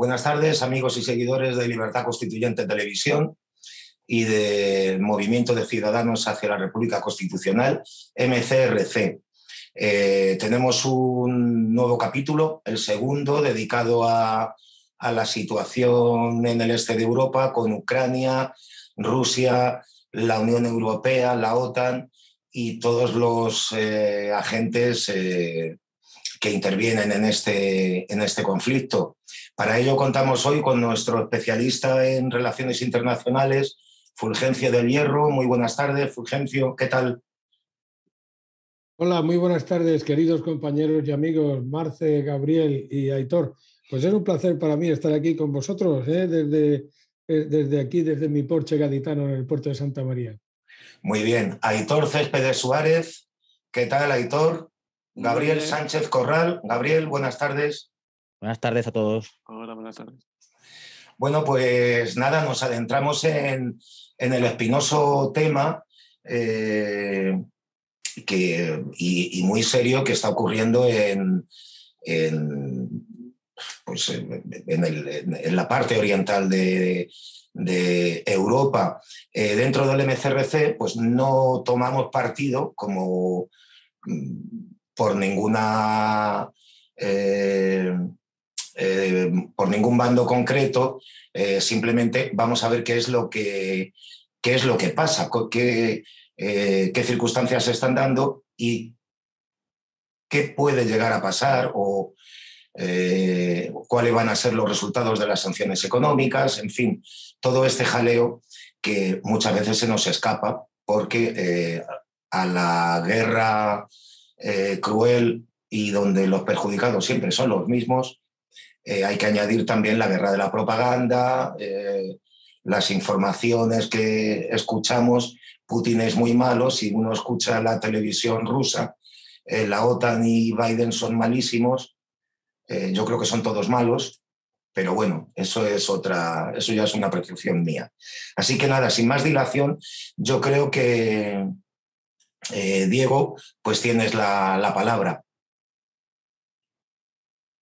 Buenas tardes, amigos y seguidores de Libertad Constituyente Televisión y del Movimiento de Ciudadanos hacia la República Constitucional, MCRC. Eh, tenemos un nuevo capítulo, el segundo, dedicado a, la situación en el este de Europa con Ucrania, Rusia, la Unión Europea, la OTAN y todos los eh, agentes eh, que intervienen en este, en este conflicto. Para ello contamos hoy con nuestro especialista en relaciones internacionales, Fulgencio del Hierro. Muy buenas tardes, Fulgencio, ¿qué tal? Hola, muy buenas tardes, queridos compañeros y amigos Marce, Gabriel y Aitor. Pues es un placer para mí estar aquí con vosotros, ¿eh? desde, eh, desde aquí, desde mi porche gaditano en el puerto de Santa María. Muy bien, Aitor Céspedes Suárez. ¿Qué tal, Aitor? Gabriel Sánchez Corral. Gabriel, buenas tardes. Buenas tardes a todos. Hola, buenas tardes. Bueno, pues nada, nos adentramos en, el espinoso tema eh, y, muy serio que está ocurriendo en, en, pues, la parte oriental de, Europa. Eh, dentro del MCRC, pues no tomamos partido como mm, por ninguna... Eh, eh, por ningún bando concreto, eh, simplemente vamos a ver qué es lo que, qué es lo que pasa, qué, qué circunstancias se están dando y qué puede llegar a pasar o cuáles van a ser los resultados de las sanciones económicas, en fin, todo este jaleo que muchas veces se nos escapa porque a la guerra eh, cruel y donde los perjudicados siempre son los mismos, eh, hay que añadir también la guerra de la propaganda, eh, las informaciones que escuchamos. Putin es muy malo, si uno escucha la televisión rusa, la OTAN y Biden son malísimos, yo creo que son todos malos, pero bueno, eso es otra, eso ya es una percepción mía. Así que nada, sin más dilación, yo creo que, eh, Diego, pues tienes la, palabra.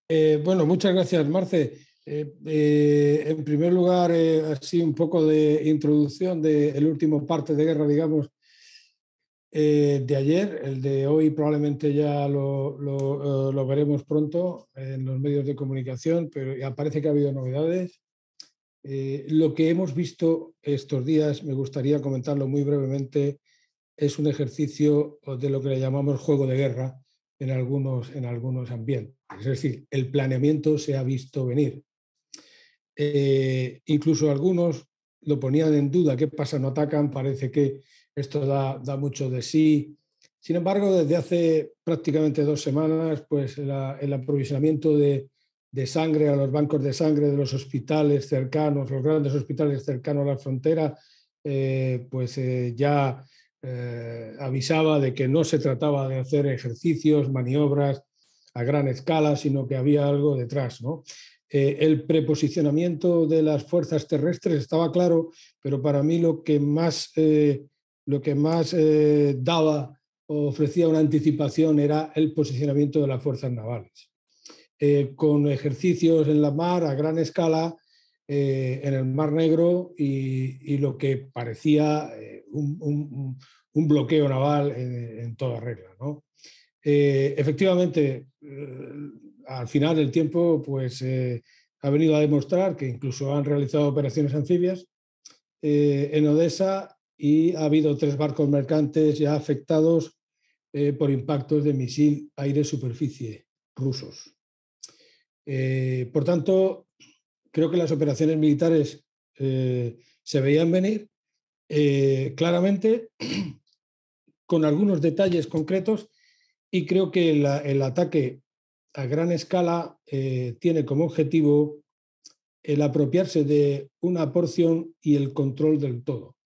Eh, bueno, muchas gracias, Marce. Eh, en primer lugar, así un poco de introducción del último parte de guerra, digamos, de ayer. El de hoy probablemente ya lo, lo, veremos pronto en los medios de comunicación, pero ya parece que ha habido novedades. lo que hemos visto estos días, me gustaría comentarlo muy brevemente es un ejercicio de lo que le llamamos juego de guerra en algunos, en algunos ambientes. Es decir, el planeamiento se ha visto venir. Eh, incluso algunos lo ponían en duda, ¿qué pasa? No atacan, parece que esto da, da mucho de sí. Sin embargo, desde hace prácticamente dos semanas, pues el aprovisionamiento de, de sangre a los bancos de sangre de los hospitales cercanos, los grandes hospitales cercanos a la frontera, eh, pues eh, ya eh, avisaba de que no se trataba de hacer ejercicios, maniobras a gran escala, sino que había algo detrás. Eh, el preposicionamiento de las fuerzas terrestres estaba claro, pero para mí lo que eh, lo que más daba o ofrecía una anticipación era el posicionamiento de las fuerzas navales. con ejercicios en la mar a gran escala, eh, en el Mar Negro y, lo que parecía eh, un, bloqueo naval en, toda regla. ¿no? Eh, efectivamente, al final del tiempo, pues ha venido a demostrar que incluso han realizado operaciones anfibias en Odessa y ha habido tres barcos mercantes ya afectados por impactos de misil aire-superficie rusos. por tanto, creo que las operaciones militares eh, se veían venir eh, claramente, con algunos detalles concretos, y creo que el, ataque a gran escala eh, tiene como objetivo el apropiarse de una porción y el control del todo.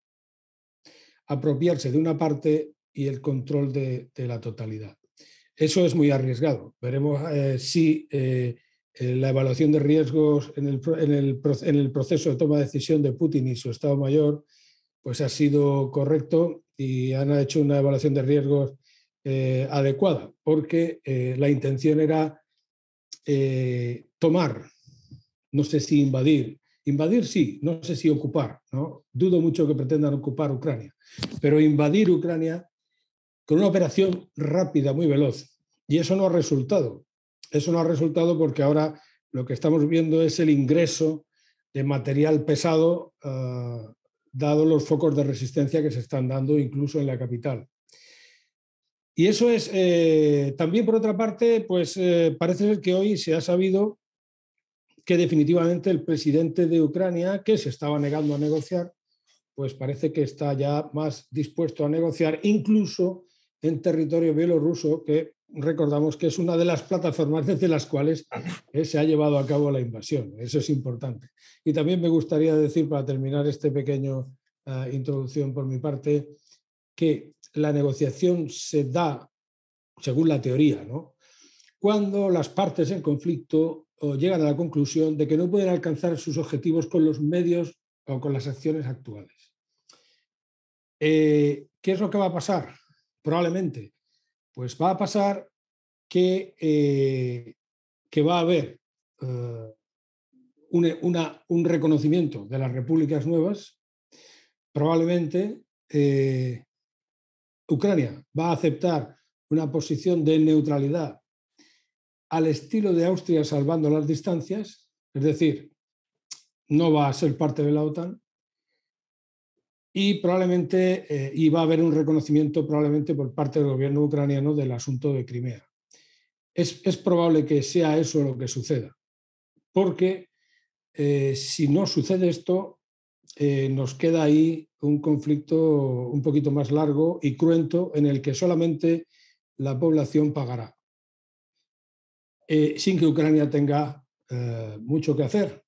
Apropiarse de una parte y el control de, la totalidad. Eso es muy arriesgado. Veremos si eh, la evaluación de riesgos en el, proceso de toma de decisión de Putin y su Estado Mayor, pues ha sido correcto y han hecho una evaluación de riesgos eh, adecuada, porque eh, la intención era tomar, no sé si invadir, Invadir sí, no sé si ocupar, dudo mucho que pretendan ocupar Ucrania, pero invadir Ucrania con una operación rápida, muy veloz, y eso no ha resultado. Eso no ha resultado porque ahora lo que estamos viendo es el ingreso de material pesado, ah, dado los focos de resistencia que se están dando incluso en la capital. Y eso es, eh, también por otra parte, pues eh, parece ser que hoy se ha sabido que definitivamente el presidente de Ucrania, que se estaba negando a negociar, pues parece que está ya más dispuesto a negociar, incluso en territorio bielorruso, que recordamos que es una de las plataformas desde las cuales eh, se ha llevado a cabo la invasión. Eso es importante. Y también me gustaría decir, para terminar este pequeño eh, introducción por mi parte, que la negociación se da, según la teoría, ¿no? cuando las partes en conflicto llegan a la conclusión de que no pueden alcanzar sus objetivos con los medios o con las acciones actuales. Eh, ¿Qué es lo que va a pasar? Probablemente pues va a pasar que, eh, que va a haber eh, un reconocimiento de las repúblicas nuevas. Probablemente eh, Ucrania va a aceptar una posición de neutralidad al estilo de Austria salvando las distancias, es decir, no va a ser parte de la OTAN, y probablemente eh, iba a haber un reconocimiento probablemente por parte del gobierno ucraniano del asunto de Crimea. Es, probable que sea eso lo que suceda, porque eh, si no sucede esto, eh, nos queda ahí un conflicto un poquito más largo y cruento en el que solamente la población pagará, sin que Ucrania tenga mucho que hacer,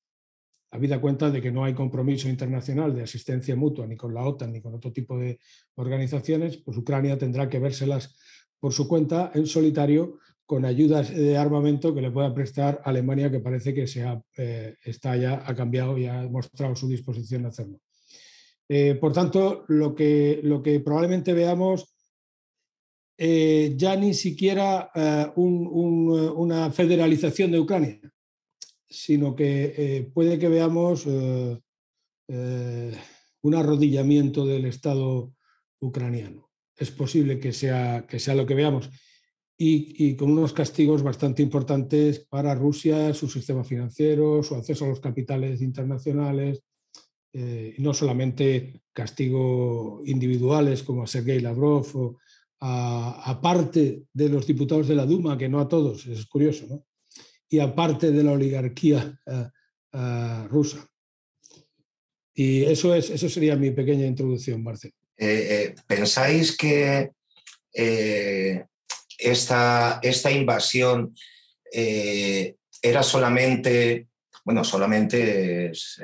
habida cuenta de que no hay compromiso internacional de asistencia mutua ni con la OTAN ni con otro tipo de organizaciones, pues Ucrania tendrá que vérselas por su cuenta en solitario con ayudas de armamento que le pueda prestar Alemania, que parece que se ha, eh, está ya, ha cambiado y ha mostrado su disposición a hacerlo. Eh, por tanto, lo que, lo que probablemente veamos eh, ya ni siquiera una federalización de Ucrania, sino que eh, puede que veamos eh, eh, un arrodillamiento del Estado ucraniano. Es posible que sea, que sea lo que veamos. Y, con unos castigos bastante importantes para Rusia, su sistema financiero, su acceso a los capitales internacionales, y no solamente castigos individuales como a Sergei Lavrov o a, parte de los diputados de la Duma, que no a todos, es curioso, ¿no? y aparte de la oligarquía eh, eh, rusa. Y eso, es, eso sería mi pequeña introducción, Marcelo. Eh, ¿Pensáis que esta, invasión era solamente, bueno, solamente es,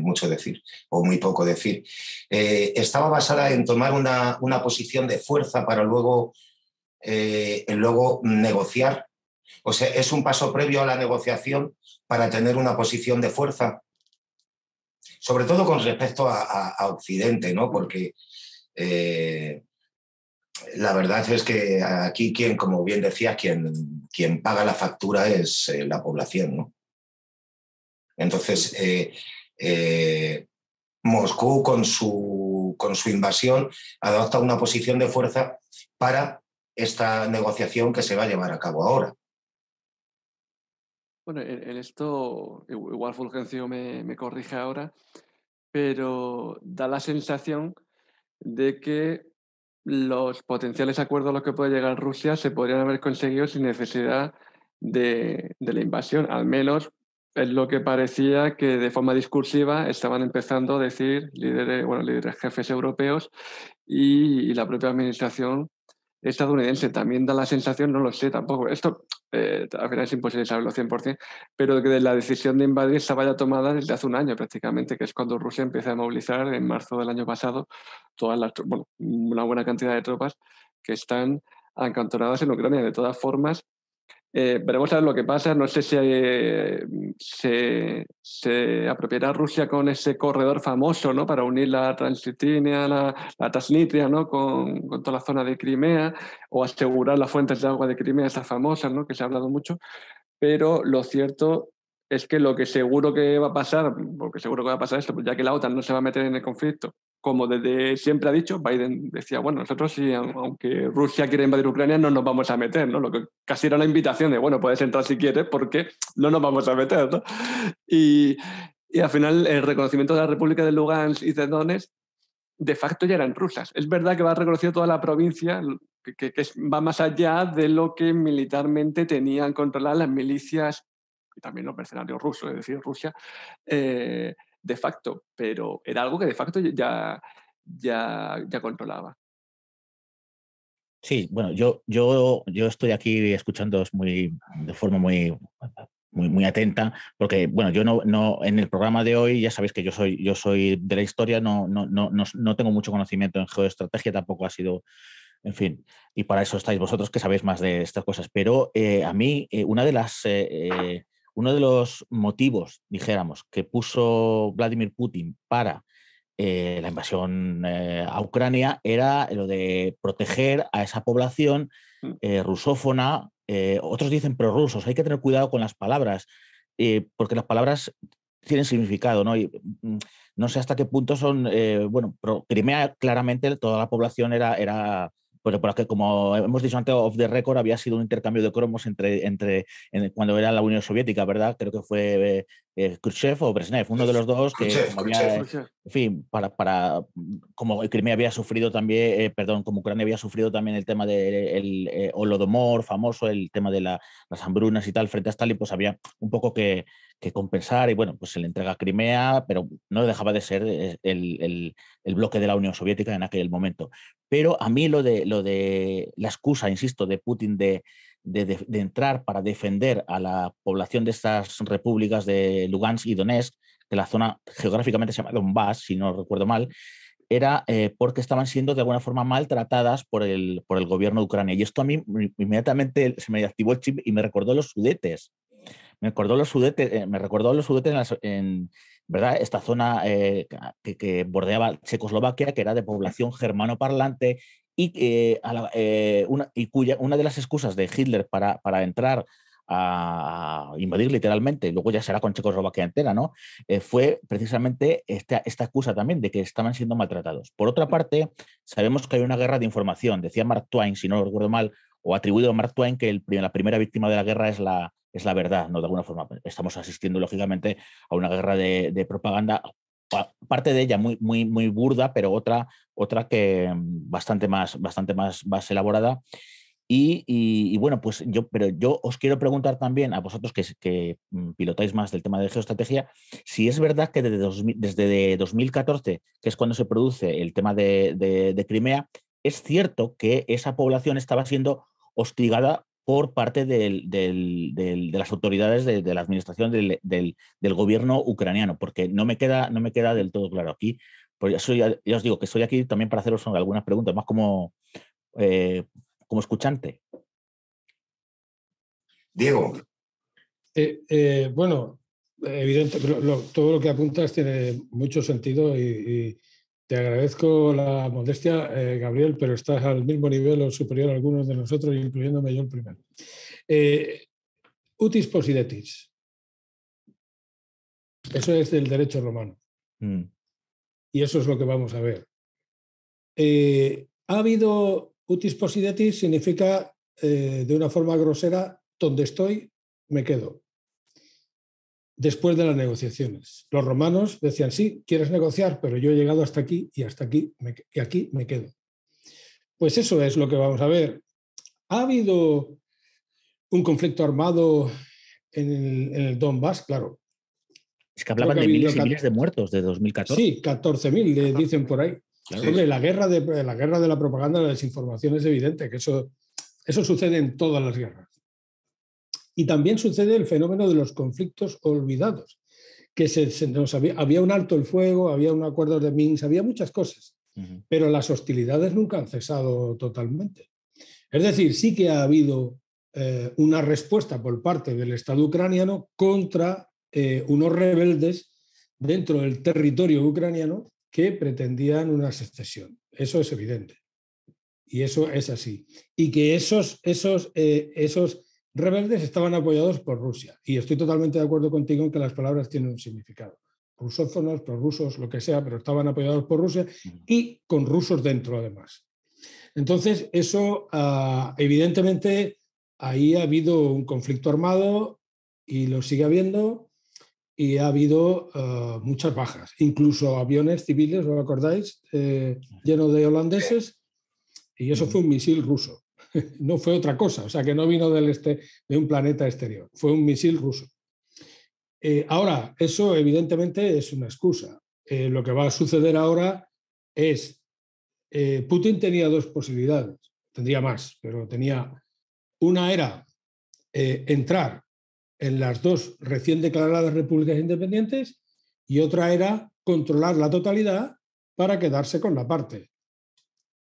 mucho decir, o muy poco decir, estaba basada en tomar una, posición de fuerza para luego, luego negociar o sea, es un paso previo a la negociación para tener una posición de fuerza, sobre todo con respecto a, Occidente, ¿no? Porque eh, la verdad es que aquí quien, como bien decías, quien, quien paga la factura es eh, la población, ¿no? Entonces, eh, Moscú con su, con su invasión adopta una posición de fuerza para esta negociación que se va a llevar a cabo ahora. Bueno, e-, en, esto igual Fulgencio me, corrige ahora, pero da la sensación de que los potenciales acuerdos a los que puede llegar Rusia se podrían haber conseguido sin necesidad de, la invasión, al menos es lo que parecía que de forma discursiva estaban empezando a decir líderes, bueno, líderes jefes europeos y, la propia administración estadounidense. También da la sensación, no lo sé tampoco, esto eh, al final es imposible saberlo 100%, pero que la decisión de invadir se ya tomada desde hace un año prácticamente, que es cuando Rusia empieza a movilizar en marzo del año pasado todas las, bueno, una buena cantidad de tropas que están acantonadas en Ucrania. De todas formas, pero eh, veremos a ver lo que pasa. No sé si se, se, apropiará Rusia con ese corredor famoso ¿no? para unir la Transitinia, la, la ¿no? Con, con, toda la zona de Crimea o asegurar las fuentes de agua de Crimea, esas famosas ¿no? que se ha hablado mucho. Pero lo cierto es que lo que seguro que va a pasar, porque seguro que va a pasar esto, pues ya que la OTAN no se va a meter en el conflicto como desde siempre ha dicho, Biden decía, bueno, nosotros sí, aunque Rusia quiere invadir Ucrania, no nos vamos a meter, ¿no? Lo que casi era una invitación de, bueno, puedes entrar si quieres porque no nos vamos a meter, Y, y al final el reconocimiento de la República de Lugansk y de Donetsk de facto ya eran rusas. Es verdad que va a reconocer toda la provincia, que, va más allá de lo que militarmente tenían controladas las milicias y también los mercenarios rusos, es decir, Rusia, eh, de facto, pero era algo que de facto ya, ya, ya controlaba. Sí, bueno, yo, yo, yo estoy aquí escuchándoos muy, de forma muy, muy, muy atenta, porque bueno, yo no, no, en el programa de hoy ya sabéis que yo soy, yo soy de la historia, no, no, no, no tengo mucho conocimiento en geoestrategia, tampoco ha sido en fin, y para eso estáis vosotros que sabéis más de estas cosas. Pero eh, a mí, eh, una de las eh, uno de los motivos, dijéramos, que puso Vladimir Putin para eh, la invasión eh, a Ucrania era lo de proteger a esa población mm. eh, rusófona. otros dicen prorrusos. Hay que tener cuidado con las palabras, porque las palabras tienen significado, ¿no? Mm, no sé hasta qué punto son, bueno, pero Crimea claramente toda la población era, era porque como hemos dicho antes, off the record había sido un intercambio de cromos entre, cuando era la Unión Soviética, ¿verdad? Creo que fue eh, eh, Khrushchev o Brezhnev, uno de los dos que, en fin, para, para, mm, como Crimea había sufrido también, eh, perdón, como Ucrania había sufrido también el tema del de, eh, Holodomor famoso, el tema de las hambrunas y tal frente a Stalin, pues había un poco que, compensar y bueno, pues se le entrega a Crimea, pero no dejaba de ser el, el, el, bloque de la Unión Soviética en aquel momento. Pero a mí lo de, lo de la excusa, insisto, de Putin de de, entrar para defender a la población de estas repúblicas de Lugansk y Donetsk, que la zona geográficamente se llama Donbass, si no recuerdo mal, era eh, porque estaban siendo de alguna forma maltratadas por el, por el gobierno de Ucrania. Y esto a mí inmediatamente se me activó el chip y me recordó los sudetes. Me recordó los sudetes, eh, me recordó los sudetes en, ¿verdad? esta zona eh, que, que, bordeaba Checoslovaquia, que era de población germano parlante y, eh, eh, una, y cuya, una de las excusas de Hitler para, para entrar a invadir literalmente, luego ya será con Checoslovaquia entera, ¿no? Eh, fue precisamente esta, esta, excusa también de que estaban siendo maltratados. Por otra parte, sabemos que hay una guerra de información. Decía Mark Twain, si no lo recuerdo mal, o atribuido a Mark Twain, que el, la primera víctima de la guerra es la, es la verdad, ¿no? De alguna forma, estamos asistiendo, lógicamente, a una guerra de, de propaganda parte de ella muy, muy, muy burda, pero otra, otra que mm, bastante más, bastante más, más elaborada. Y, bueno, pues yo, pero yo os quiero preguntar también a vosotros que, que mm, pilotáis más del tema de geoestrategia, si es verdad que desde, 2014, que es cuando se produce el tema de Crimea, es cierto que esa población estaba siendo hostigada por parte de las autoridades de, la administración del, gobierno ucraniano, porque no me queda, no me queda del todo claro aquí. Pues ya os digo que estoy aquí también para haceros algunas preguntas, más como, eh, como escuchante. Diego. Eh, eh, bueno, evidente, todo lo que apuntas tiene mucho sentido y, agradezco la modestia, eh, Gabriel, pero estás al mismo nivel o superior a algunos de nosotros, incluyéndome yo el primero. Eh, utis posidetis. Eso es del derecho romano. Mm. Y eso es lo que vamos a ver. Eh, ha habido utis posidetis significa de una forma grosera, donde estoy, me quedo después de las negociaciones. Los romanos decían, sí, quieres negociar, pero yo he llegado hasta aquí y hasta aquí me, aquí me quedo. Pues eso es lo que vamos a ver. ¿Ha habido un conflicto armado en el, Donbass? Claro. Es que hablaban de miles miles de muertos de 2014. Sí, 14.000, dicen por ahí. la guerra, de, la guerra de la propaganda, la desinformación es evidente, que eso, eso sucede en todas las guerras. Y también sucede el fenómeno de los conflictos olvidados, que se, había, un alto el fuego, había un acuerdo de Minsk, había muchas cosas, pero las hostilidades nunca han cesado totalmente. Es decir, sí que ha habido eh, una respuesta por parte del Estado ucraniano contra eh, unos rebeldes dentro del territorio ucraniano que pretendían una secesión. Eso es evidente. Y eso es así. Y que esos, esos, eh, esos rebeldes estaban apoyados por Rusia. Y estoy totalmente de acuerdo contigo en que las palabras tienen un significado. Rusófonos, prorrusos, lo que sea, pero estaban apoyados por Rusia mm. y con rusos dentro además. Entonces, eso ah, evidentemente ahí ha habido un conflicto armado y lo sigue habiendo y ha habido ah, muchas bajas, incluso aviones civiles, ¿lo acordáis? Eh, llenos de holandeses y eso fue un misil ruso. no fue otra cosa, o sea que no vino del este, de un planeta exterior, fue un misil ruso. Eh, ahora, eso evidentemente es una excusa. Eh, lo que va a suceder ahora es, eh, Putin tenía dos posibilidades, tendría más, pero tenía, una era entrar en las dos recién declaradas repúblicas independientes y otra era controlar la totalidad para quedarse con la parte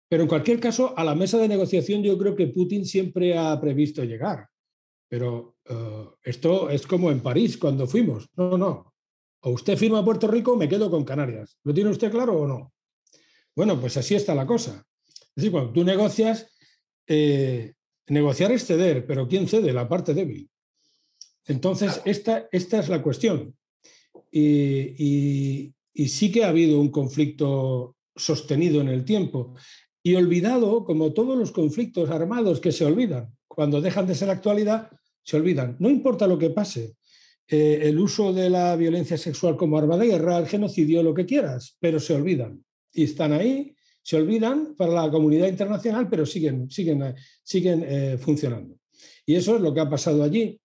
pero en cualquier caso, a la mesa de negociación yo creo que Putin siempre ha previsto llegar. Pero eh, esto es como en París cuando fuimos. No, no. O usted firma Puerto Rico, me quedo con Canarias. ¿Lo tiene usted claro o no? Bueno, pues así está la cosa. Es decir, cuando tú negocias, eh, negociar es ceder, pero ¿quién cede? La parte débil. Entonces, esta, esta es la cuestión. y, sí que ha habido un conflicto sostenido en el tiempo y olvidado como todos los conflictos armados que se olvidan. Cuando dejan de ser actualidad, se olvidan. No importa lo que pase, eh, el uso de la violencia sexual como arma de guerra, el genocidio, lo que quieras, pero se olvidan. Y están ahí, se olvidan para la comunidad internacional, pero siguen, siguen, siguen eh, funcionando. Y eso es lo que ha pasado allí.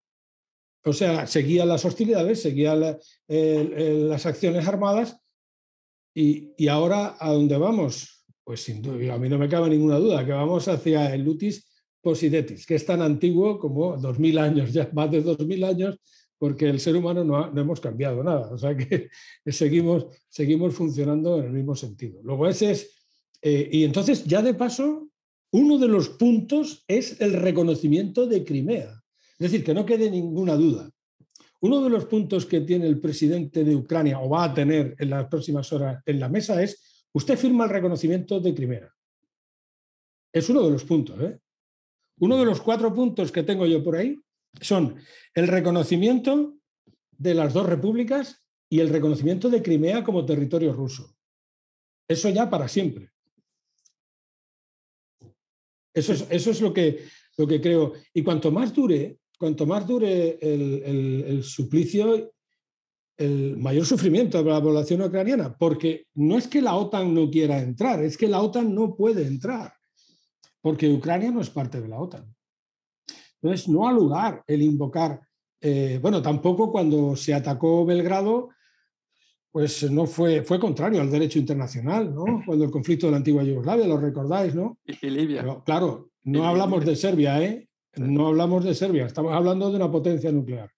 O sea, seguían las hostilidades, seguían las acciones armadas y, y, ahora a dónde vamos? Pues sin duda, a mí no me cabe ninguna duda que vamos hacia el lutis posidetis, que es tan antiguo como 2000 años, ya más de 2000 años, porque el ser humano no, hemos cambiado nada, o sea que seguimos, seguimos funcionando en el mismo sentido. Luego ese es, eh, y entonces ya de paso, uno de los puntos es el reconocimiento de Crimea, es decir, que no quede ninguna duda. Uno de los puntos que tiene el presidente de Ucrania o va a tener en las próximas horas en la mesa es Usted firma el reconocimiento de Crimea. Es uno de los puntos. ¿eh? Uno de los cuatro puntos que tengo yo por ahí son el reconocimiento de las dos repúblicas y el reconocimiento de Crimea como territorio ruso. Eso ya para siempre. Eso es, lo, que, lo que creo. Y cuanto más dure, cuanto más dure el suplicio el mayor sufrimiento de la población ucraniana, porque no es que la OTAN no quiera entrar, es que la OTAN no puede entrar, porque Ucrania no es parte de la OTAN. Entonces, no ha lugar el invocar, eh, bueno, tampoco cuando se atacó Belgrado, pues no fue, fue contrario al derecho internacional, ¿no? Cuando el conflicto de la antigua Yugoslavia, lo recordáis, ¿no? Y Libia. claro, no hablamos de Serbia, ¿eh? No hablamos de Serbia, estamos hablando de una potencia nuclear.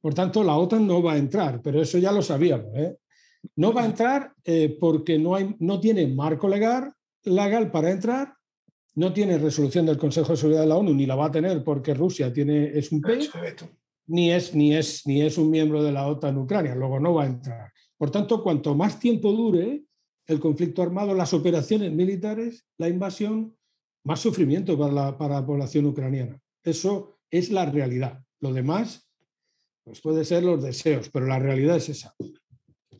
Por tanto, la OTAN no va a entrar, pero eso ya lo sabíamos. ¿eh? No va a entrar eh, porque no, tiene marco legal, para entrar, no tiene resolución del Consejo de Seguridad de la ONU, ni la va a tener porque Rusia tiene, es un país, ni es, ni, es, ni es un miembro de la OTAN Ucrania, luego no va a entrar. Por tanto, cuanto más tiempo dure el conflicto armado, las operaciones militares, la invasión, más sufrimiento para la población ucraniana. Eso es la realidad. Lo demás, pues puede ser los deseos, pero la realidad es esa.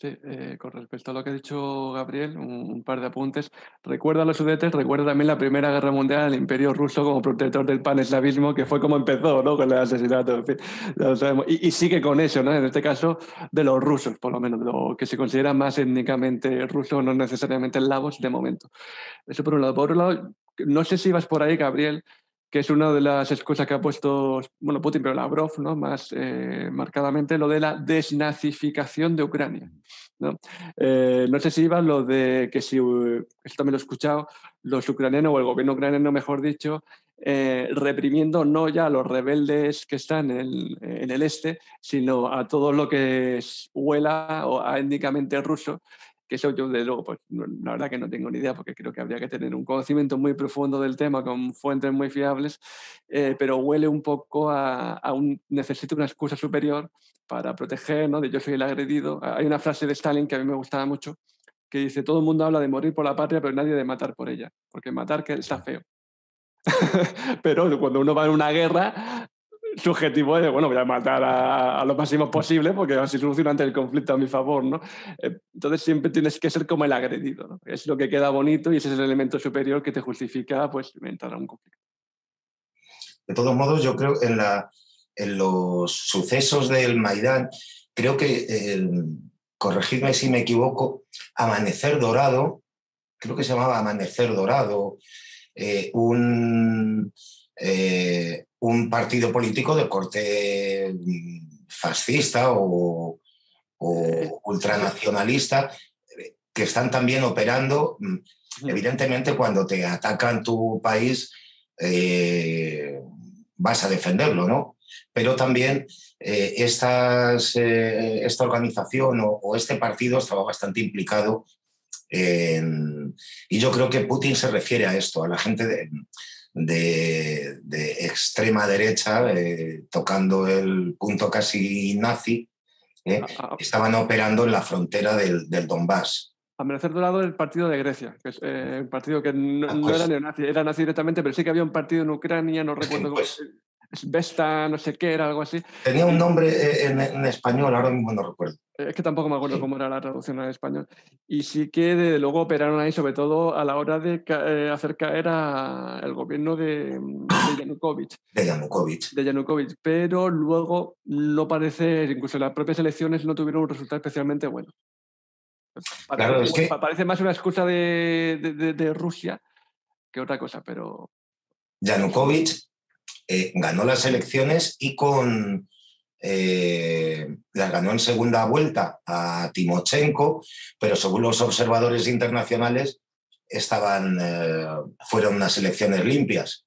Sí, eh, con respecto a lo que ha dicho Gabriel, un, par de apuntes. Recuerda a los sudetes, recuerda también la Primera Guerra Mundial, el Imperio Ruso como protector del paneslavismo, que fue como empezó, ¿no? Con el asesinato, Y, sigue con eso, ¿no? En este caso, de los rusos, por lo menos, lo que se considera más étnicamente ruso, no necesariamente eslavos de momento. Eso por un lado. Por otro lado, no sé si vas por ahí, Gabriel, que es una de las excusas que ha puesto bueno, Putin, pero Lavrov ¿no? más eh, marcadamente, lo de la desnazificación de Ucrania. ¿no? Eh, sé si iba lo de que si, eh, esto me lo he escuchado, los ucranianos o el gobierno ucraniano, mejor dicho, reprimiendo no ya a los rebeldes que están en el, este, sino a todo lo que es, huela o étnicamente ruso que eso yo de luego, pues la verdad que no tengo ni idea, porque creo que habría que tener un conocimiento muy profundo del tema con fuentes muy fiables, eh, pero huele un poco a, un necesito una excusa superior para proteger, ¿no? De yo soy el agredido. Ah, hay una frase de Stalin que a mí me gustaba mucho, que dice, todo el mundo habla de morir por la patria, pero nadie de matar por ella, porque matar que está feo. pero cuando uno va en una guerra, Subjetivo objetivo es, bueno, voy a matar a, lo máximo posible porque así solucionante el conflicto a mi favor, ¿no? Eh, entonces siempre tienes que ser como el agredido, ¿no? Es lo que queda bonito y ese es el elemento superior que te justifica, pues, entrar un conflicto. De todos modos, yo creo en, la, en los sucesos del Maidán, creo que, eh, corregidme si me equivoco, Amanecer Dorado, creo que se llamaba Amanecer Dorado, eh, un un partido político de corte mm, fascista o, ultranacionalista que están también operando. Mm, evidentemente, cuando te atacan tu país, eh, vas a defenderlo, ¿no? Pero también eh, eh, esta organización o, o, este partido estaba bastante implicado en, Y yo creo que Putin se refiere a esto, a la gente de, de, de extrema derecha, eh, tocando el punto casi nazi, eh, ah, ah, estaban operando en la frontera del, del A merecer de lado el partido de Grecia, que es eh, un partido que no, ah, pues era neonazi, era nazi directamente, pero sí que había un partido en Ucrania, no recuerdo cómo. Pues Vesta, no sé qué, era algo así. Tenía un eh, nombre eh, en, español, ahora mismo no recuerdo. Eh, es que tampoco me acuerdo cómo era la traducción al español. Y sí que desde luego operaron ahí, sobre todo a la hora de hacer caer al gobierno de, ah. Yanukovych. De Yanukovych. De Yanukovych. Pero luego no parece, incluso las propias elecciones no tuvieron un resultado especialmente bueno. Claro, es que... parece más una excusa de Rusia que otra cosa, pero... Yanukovych eh, ganó las elecciones y con eh, las ganó en segunda vuelta a Timochenko, pero según los observadores internacionales estaban, eh, fueron unas elecciones limpias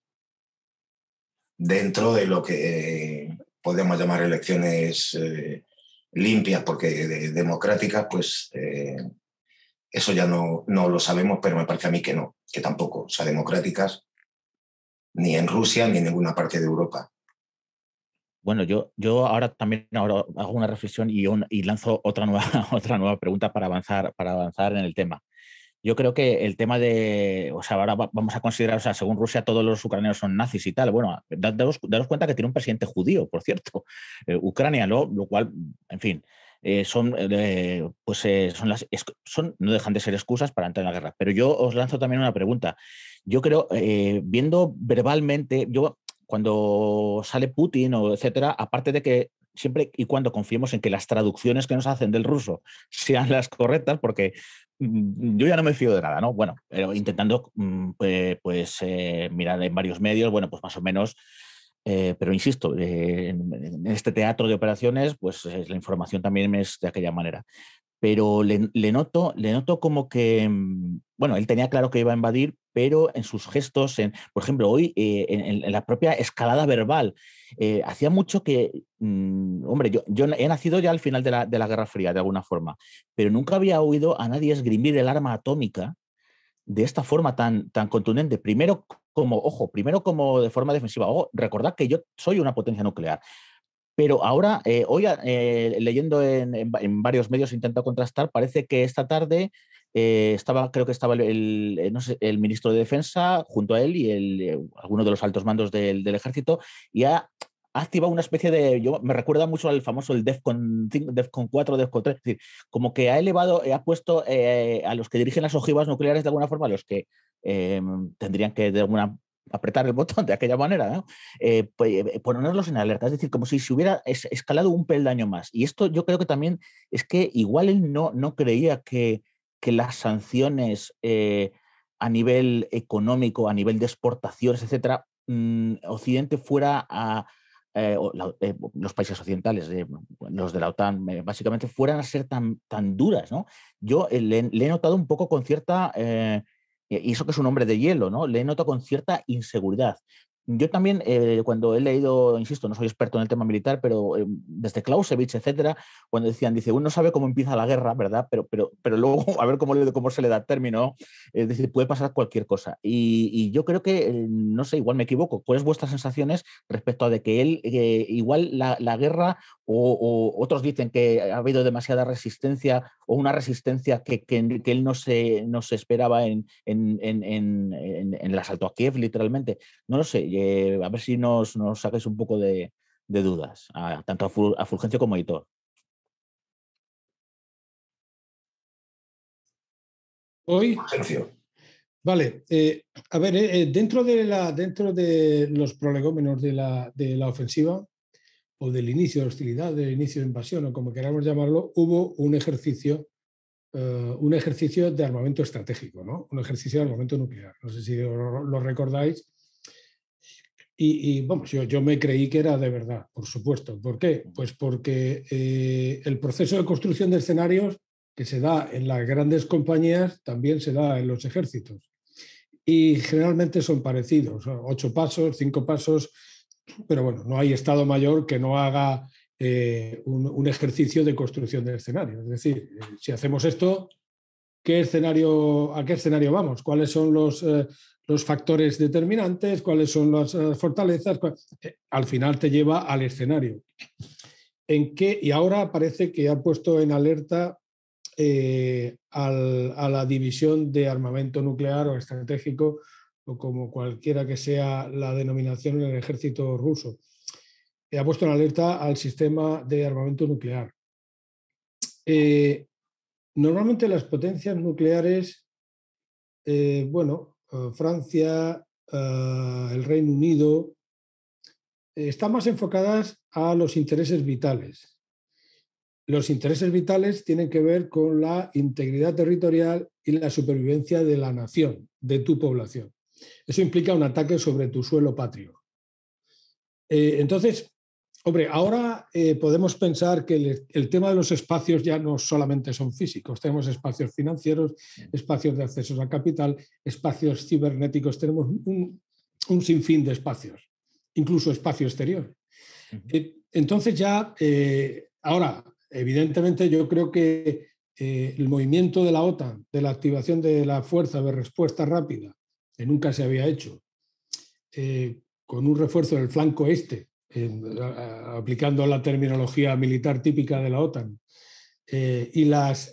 dentro de lo que podemos llamar elecciones limpias, porque democráticas, pues eso ya no, no lo sabemos, pero me parece a mí que no, que tampoco, o sea, democráticas ni en Rusia ni en ninguna parte de Europa. Bueno, yo, yo ahora también ahora hago una reflexión y, lanzo otra nueva, otra nueva pregunta para avanzar, para avanzar en el tema. Yo creo que el tema de, o sea, ahora vamos a considerar, o sea, según Rusia todos los ucranianos son nazis y tal. Bueno, daros, cuenta que tiene un presidente judío, por cierto, eh, Ucrania, lo, lo cual, en fin, eh, son, eh, eh, pues, son las, son, no dejan de ser excusas para entrar en la guerra. Pero yo os lanzo también una pregunta. Yo creo, viendo verbalmente, yo cuando sale Putin o etcétera, aparte de que siempre y cuando confiemos en que las traducciones que nos hacen del ruso sean las correctas, porque mm, yo ya no me fío de nada, ¿no? Bueno, intentando mm, pues mirar en varios medios, bueno, pues más o menos eh, pero insisto, eh, en, este teatro de operaciones, pues la información también es de aquella manera. Pero le, noto, le noto como que, mm, bueno, él tenía claro que iba a invadir, pero en sus gestos, en, por ejemplo, hoy eh, en, la propia escalada verbal, hacía mucho que, mm, hombre, yo, yo, he nacido ya al final de la, de la Guerra Fría, de alguna forma, pero nunca había oído a nadie esgrimir el arma atómica de esta forma tan, tan contundente. Primero como, ojo, primero como de forma defensiva. Ojo, recordad que yo soy una potencia nuclear. Pero ahora, eh, hoy eh, leyendo en, varios medios, intento contrastar, parece que esta tarde eh, estaba, creo que estaba el, ministro de Defensa junto a él y el, alguno de los altos mandos del, del ejército, y ha ha activado una especie de, yo me recuerda mucho al famoso el DEFCON, DEFCON 4, DEFCON 3, es decir, como que ha elevado, eh, ha puesto eh, a los que dirigen las ojivas nucleares de alguna forma, a los que em, tendrían que de alguna apretar el botón de aquella manera, eh, pues, ponerlos en alerta, es decir, como si se hubiera escalado un peldaño más. Y esto yo creo que también es que igual él no, no creía que, las sanciones a nivel económico, a nivel de exportaciones, etcétera, mm, Occidente fuera a, eh, eh, los países occidentales, eh, los de la OTAN, básicamente fueran a ser tan, tan duras. ¿no? Yo le, he notado un poco con cierta, y eso que es un hombre de hielo, ¿no? le he notado con cierta inseguridad. Yo también, eh, cuando he leído, insisto, no soy experto en el tema militar, pero em, desde Clausewitz, etcétera, cuando decían, dice, uno sabe cómo empieza la guerra, ¿verdad? Pero, pero, pero luego, a ver cómo, le, cómo se le da término, es eh, decir, puede pasar cualquier cosa. Y, yo creo que, eh, no sé, igual me equivoco, ¿cuáles vuestras sensaciones respecto a de que él, igual la, guerra, o, otros dicen que ha habido demasiada resistencia, o una resistencia que, él no se, no se esperaba en, en, en, en, el asalto a Kiev, literalmente? No lo sé a ver si nos, nos un poco de, dudas, tanto a, Fulgencio como a Hitor. Hoy. Vale, eh, a ver, eh, eh, dentro, de los prolegómenos de la, ofensiva, o del inicio de hostilidad, del inicio de invasión, o como queramos llamarlo, hubo un ejercicio, un ejercicio de armamento estratégico, ¿no? un ejercicio de armamento nuclear. No sé si lo recordáis, y, vamos, yo, yo, me creí que era de verdad, por supuesto. ¿Por qué? Pues porque eh, el proceso de construcción de escenarios que se da en las grandes compañías también se da en los ejércitos. Y generalmente son parecidos, ocho pasos, cinco pasos, pero bueno, no hay Estado mayor que no haga eh, un, ejercicio de construcción de escenarios. Es decir, si hacemos esto, ¿qué escenario, ¿a qué escenario vamos? ¿Cuáles son los, eh, los factores determinantes, cuáles son las, eh, fortalezas, eh, al final te lleva al escenario. ¿En qué? Y ahora parece que ha puesto en alerta eh, a la división de armamento nuclear o estratégico, o como cualquiera que sea la denominación en el ejército ruso. ha puesto en alerta al sistema de armamento nuclear. normalmente las potencias nucleares, bueno, eh, Francia, eh, el Reino Unido, están más enfocadas a los intereses vitales. Los intereses vitales tienen que ver con la integridad territorial y la supervivencia de la nación, de tu población. Eso implica un ataque sobre tu suelo patrio. Eh, entonces, Hombre, ahora eh, podemos pensar que el, tema de los espacios ya no solamente son físicos, tenemos espacios financieros, espacios de acceso a capital, espacios cibernéticos, tenemos un, sinfín de espacios, incluso espacio exterior. Eh, entonces ya, eh, ahora, evidentemente yo creo que el movimiento de la OTAN, de la activación de la fuerza de respuesta rápida, que nunca se había hecho, con un refuerzo del flanco este aplicando la terminología militar típica de la OTAN, eh, y, las,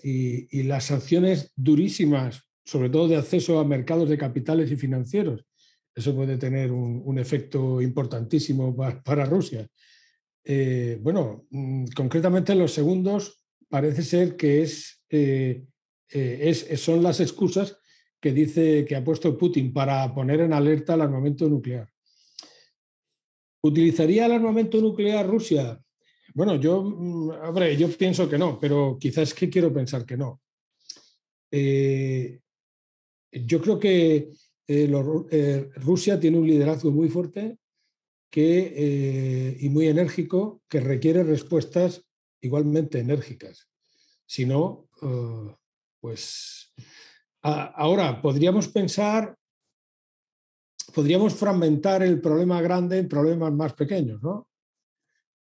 sanciones durísimas, sobre todo de acceso a mercados de capitales y financieros. Eso puede tener un, efecto importantísimo para, Rusia. Eh, bueno, mm, concretamente los segundos parece ser que eh, es, son las excusas que dice que ha puesto Putin para poner en alerta el armamento nuclear. ¿Utilizaría el armamento nuclear Rusia? Bueno, yo, mm, yo pienso que no, pero quizás que quiero pensar que no. Eh, yo creo que eh, eh, Rusia tiene un liderazgo muy fuerte y muy enérgico que requiere respuestas igualmente enérgicas. Si no, pues ahora podríamos pensar podríamos fragmentar el problema grande en problemas más pequeños, ¿no?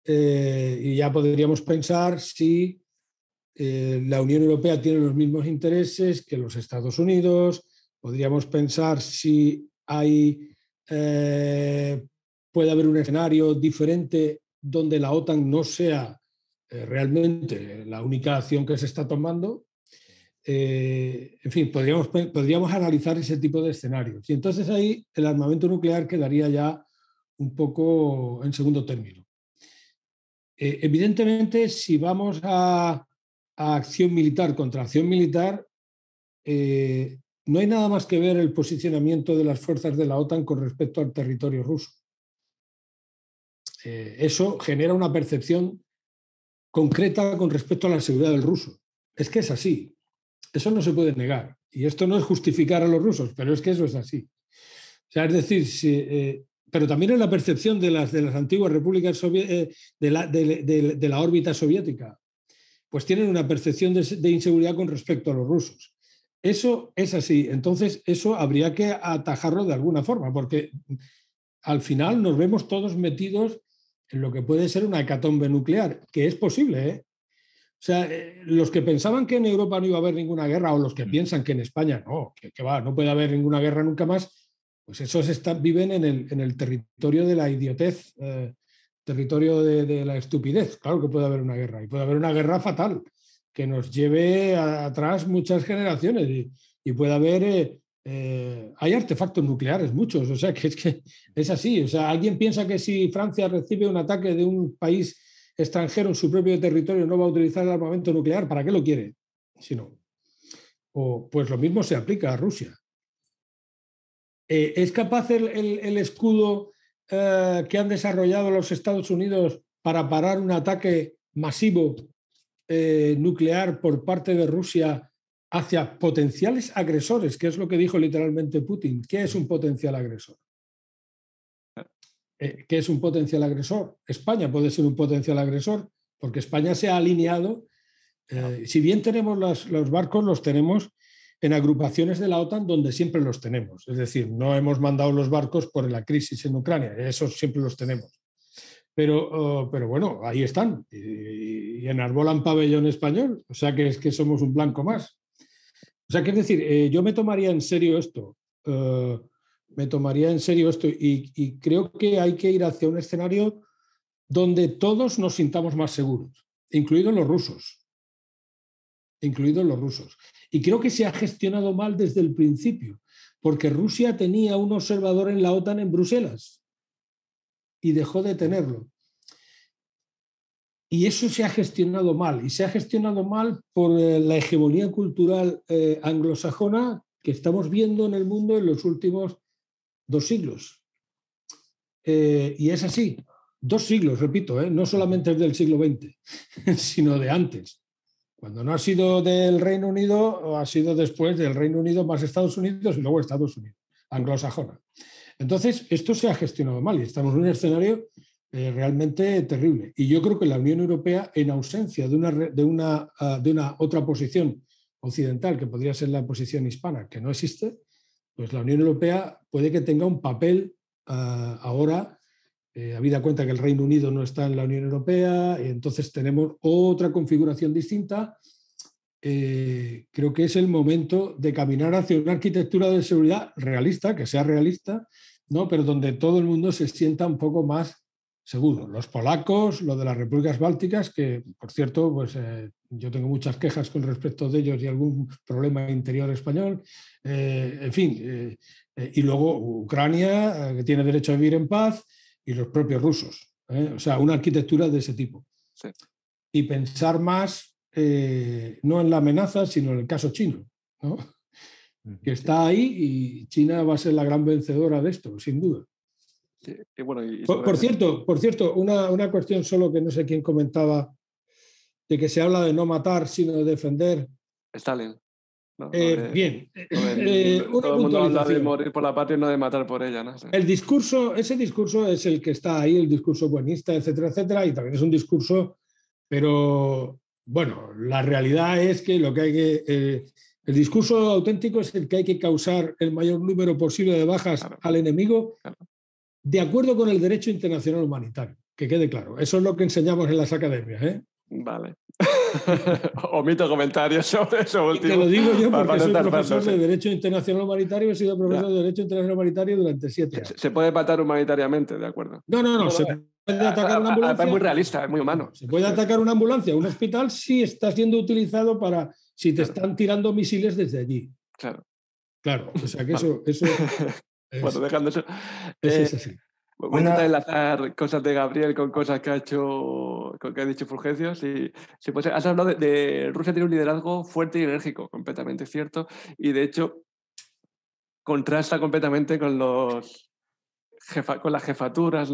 Eh, y ya podríamos pensar si eh, la Unión Europea tiene los mismos intereses que los Estados Unidos, podríamos pensar si hay, eh, puede haber un escenario diferente donde la OTAN no sea realmente la única acción que se está tomando eh, en fin, podríamos, podríamos analizar ese tipo de escenarios. Y entonces ahí el armamento nuclear quedaría ya un poco en segundo término. Eh, evidentemente, si vamos a, acción militar contra acción militar, eh, no hay nada más que ver el posicionamiento de las fuerzas de la OTAN con respecto al territorio ruso. eso genera una percepción concreta con respecto a la seguridad del ruso. Es que es así. Eso no se puede negar. Y esto no es justificar a los rusos, pero es que eso es así. O sea, es decir, eh, pero también en la percepción de las, de las antiguas repúblicas eh, de, la, de, la, órbita soviética, pues tienen una percepción de, inseguridad con respecto a los rusos. Eso es así. Entonces, eso habría que atajarlo de alguna forma, porque al final nos vemos todos metidos en lo que puede ser una hecatombe nuclear, que es posible, ¿eh? O sea, eh, los que pensaban que en Europa no iba a haber ninguna guerra o los que mm. piensan que en España no, que, va, no puede haber ninguna guerra nunca más, pues esos están, viven en el, territorio de la idiotez, eh, territorio de, la estupidez. Claro que puede haber una guerra y puede haber una guerra fatal que nos lleve atrás muchas generaciones y, y puede haber... Eh, hay artefactos nucleares, muchos, o sea que es que es así. O sea, alguien piensa que si Francia recibe un ataque de un país extranjero en su propio territorio no va a utilizar el armamento nuclear, ¿para qué lo quiere? Si O, pues lo mismo se aplica a Rusia. Eh, ¿Es capaz el, escudo eh, que han desarrollado los Estados Unidos para parar un ataque masivo eh, nuclear por parte de Rusia hacia potenciales agresores, que es lo que dijo literalmente Putin? ¿Qué es un potencial agresor? Eh, que es un potencial agresor. España puede ser un potencial agresor, porque España se ha alineado. Eh, si bien tenemos los barcos, los tenemos en agrupaciones de la OTAN donde siempre los tenemos. Es decir, no hemos mandado los barcos por la crisis en Ucrania, esos siempre los tenemos. Pero, oh, pero bueno, ahí están y, en enarbolan pabellón español, o sea que es que somos un blanco más. O sea que es decir, eh, yo me tomaría en serio esto me tomaría en serio esto y, creo que hay que ir hacia un escenario donde todos nos sintamos más seguros, incluidos los rusos, incluidos los rusos. Y creo que se ha gestionado mal desde el principio, porque Rusia tenía un observador en la OTAN en Bruselas y dejó de tenerlo. Y eso se ha gestionado mal, y se ha gestionado mal por eh, la hegemonía cultural eh, anglosajona que estamos viendo en el mundo en los últimos dos siglos. Eh, y es así, dos siglos, repito, eh, no solamente del siglo XX, sino de antes. Cuando no ha sido del Reino Unido, ha sido después del Reino Unido más Estados Unidos y luego Estados Unidos, anglosajona. Entonces, esto se ha gestionado mal y estamos en un escenario eh, realmente terrible. Y yo creo que la Unión Europea, en ausencia de una, de, una, ah, de una otra posición occidental, que podría ser la posición hispana, que no existe, pues la Unión Europea puede que tenga un papel ah, ahora, eh, habida cuenta que el Reino Unido no está en la Unión Europea, y entonces tenemos otra configuración distinta. Eh, creo que es el momento de caminar hacia una arquitectura de seguridad realista, que sea realista, ¿no? pero donde todo el mundo se sienta un poco más seguro. Los polacos, lo de las repúblicas bálticas, que por cierto, pues eh, yo tengo muchas quejas con respecto de ellos y algún problema interior español. en fin, eh, y luego Ucrania, eh, que tiene derecho a vivir en paz, y los propios rusos. ¿eh? O sea, una arquitectura de ese tipo. Y pensar más no en la amenaza, sino en el caso chino, que está ahí y China va a ser la gran vencedora de esto, sin duda. por, cierto, por cierto una, una, cuestión solo que no sé quién comentaba, de que se habla de no matar, sino de defender. Stalin bien. el morir por la patria y no de matar por ella. El discurso, ese discurso es el que está ahí, el discurso buenista, etcétera, etcétera, y también es un discurso, pero bueno, la realidad es que lo que hay que. Eh, el discurso auténtico es el que hay que causar el mayor número posible de bajas al enemigo, de acuerdo con el derecho internacional humanitario, que quede claro. Eso es lo que enseñamos en las academias. ¿eh? Vale. Omito comentarios sobre eso último. Te lo digo yo porque soy profesor de Derecho Internacional Humanitario he sido profesor de Derecho Internacional Humanitario durante siete años. Se puede patar humanitariamente, ¿de acuerdo? No, no, no. se puede atacar una ambulancia. es muy realista, es muy humano. Se puede atacar una ambulancia. Un hospital si está siendo utilizado para si te están tirando misiles desde allí. Claro. Claro. O sea que eso. eso bueno, dejando eso. es eh, así. Voy una... a enlazar cosas de Gabriel con cosas que ha hecho, con que ha dicho Fulgencio. has hablado de, Rusia tiene un liderazgo fuerte y enérgico, completamente cierto, y de hecho contrasta completamente con los jefa, con las jefaturas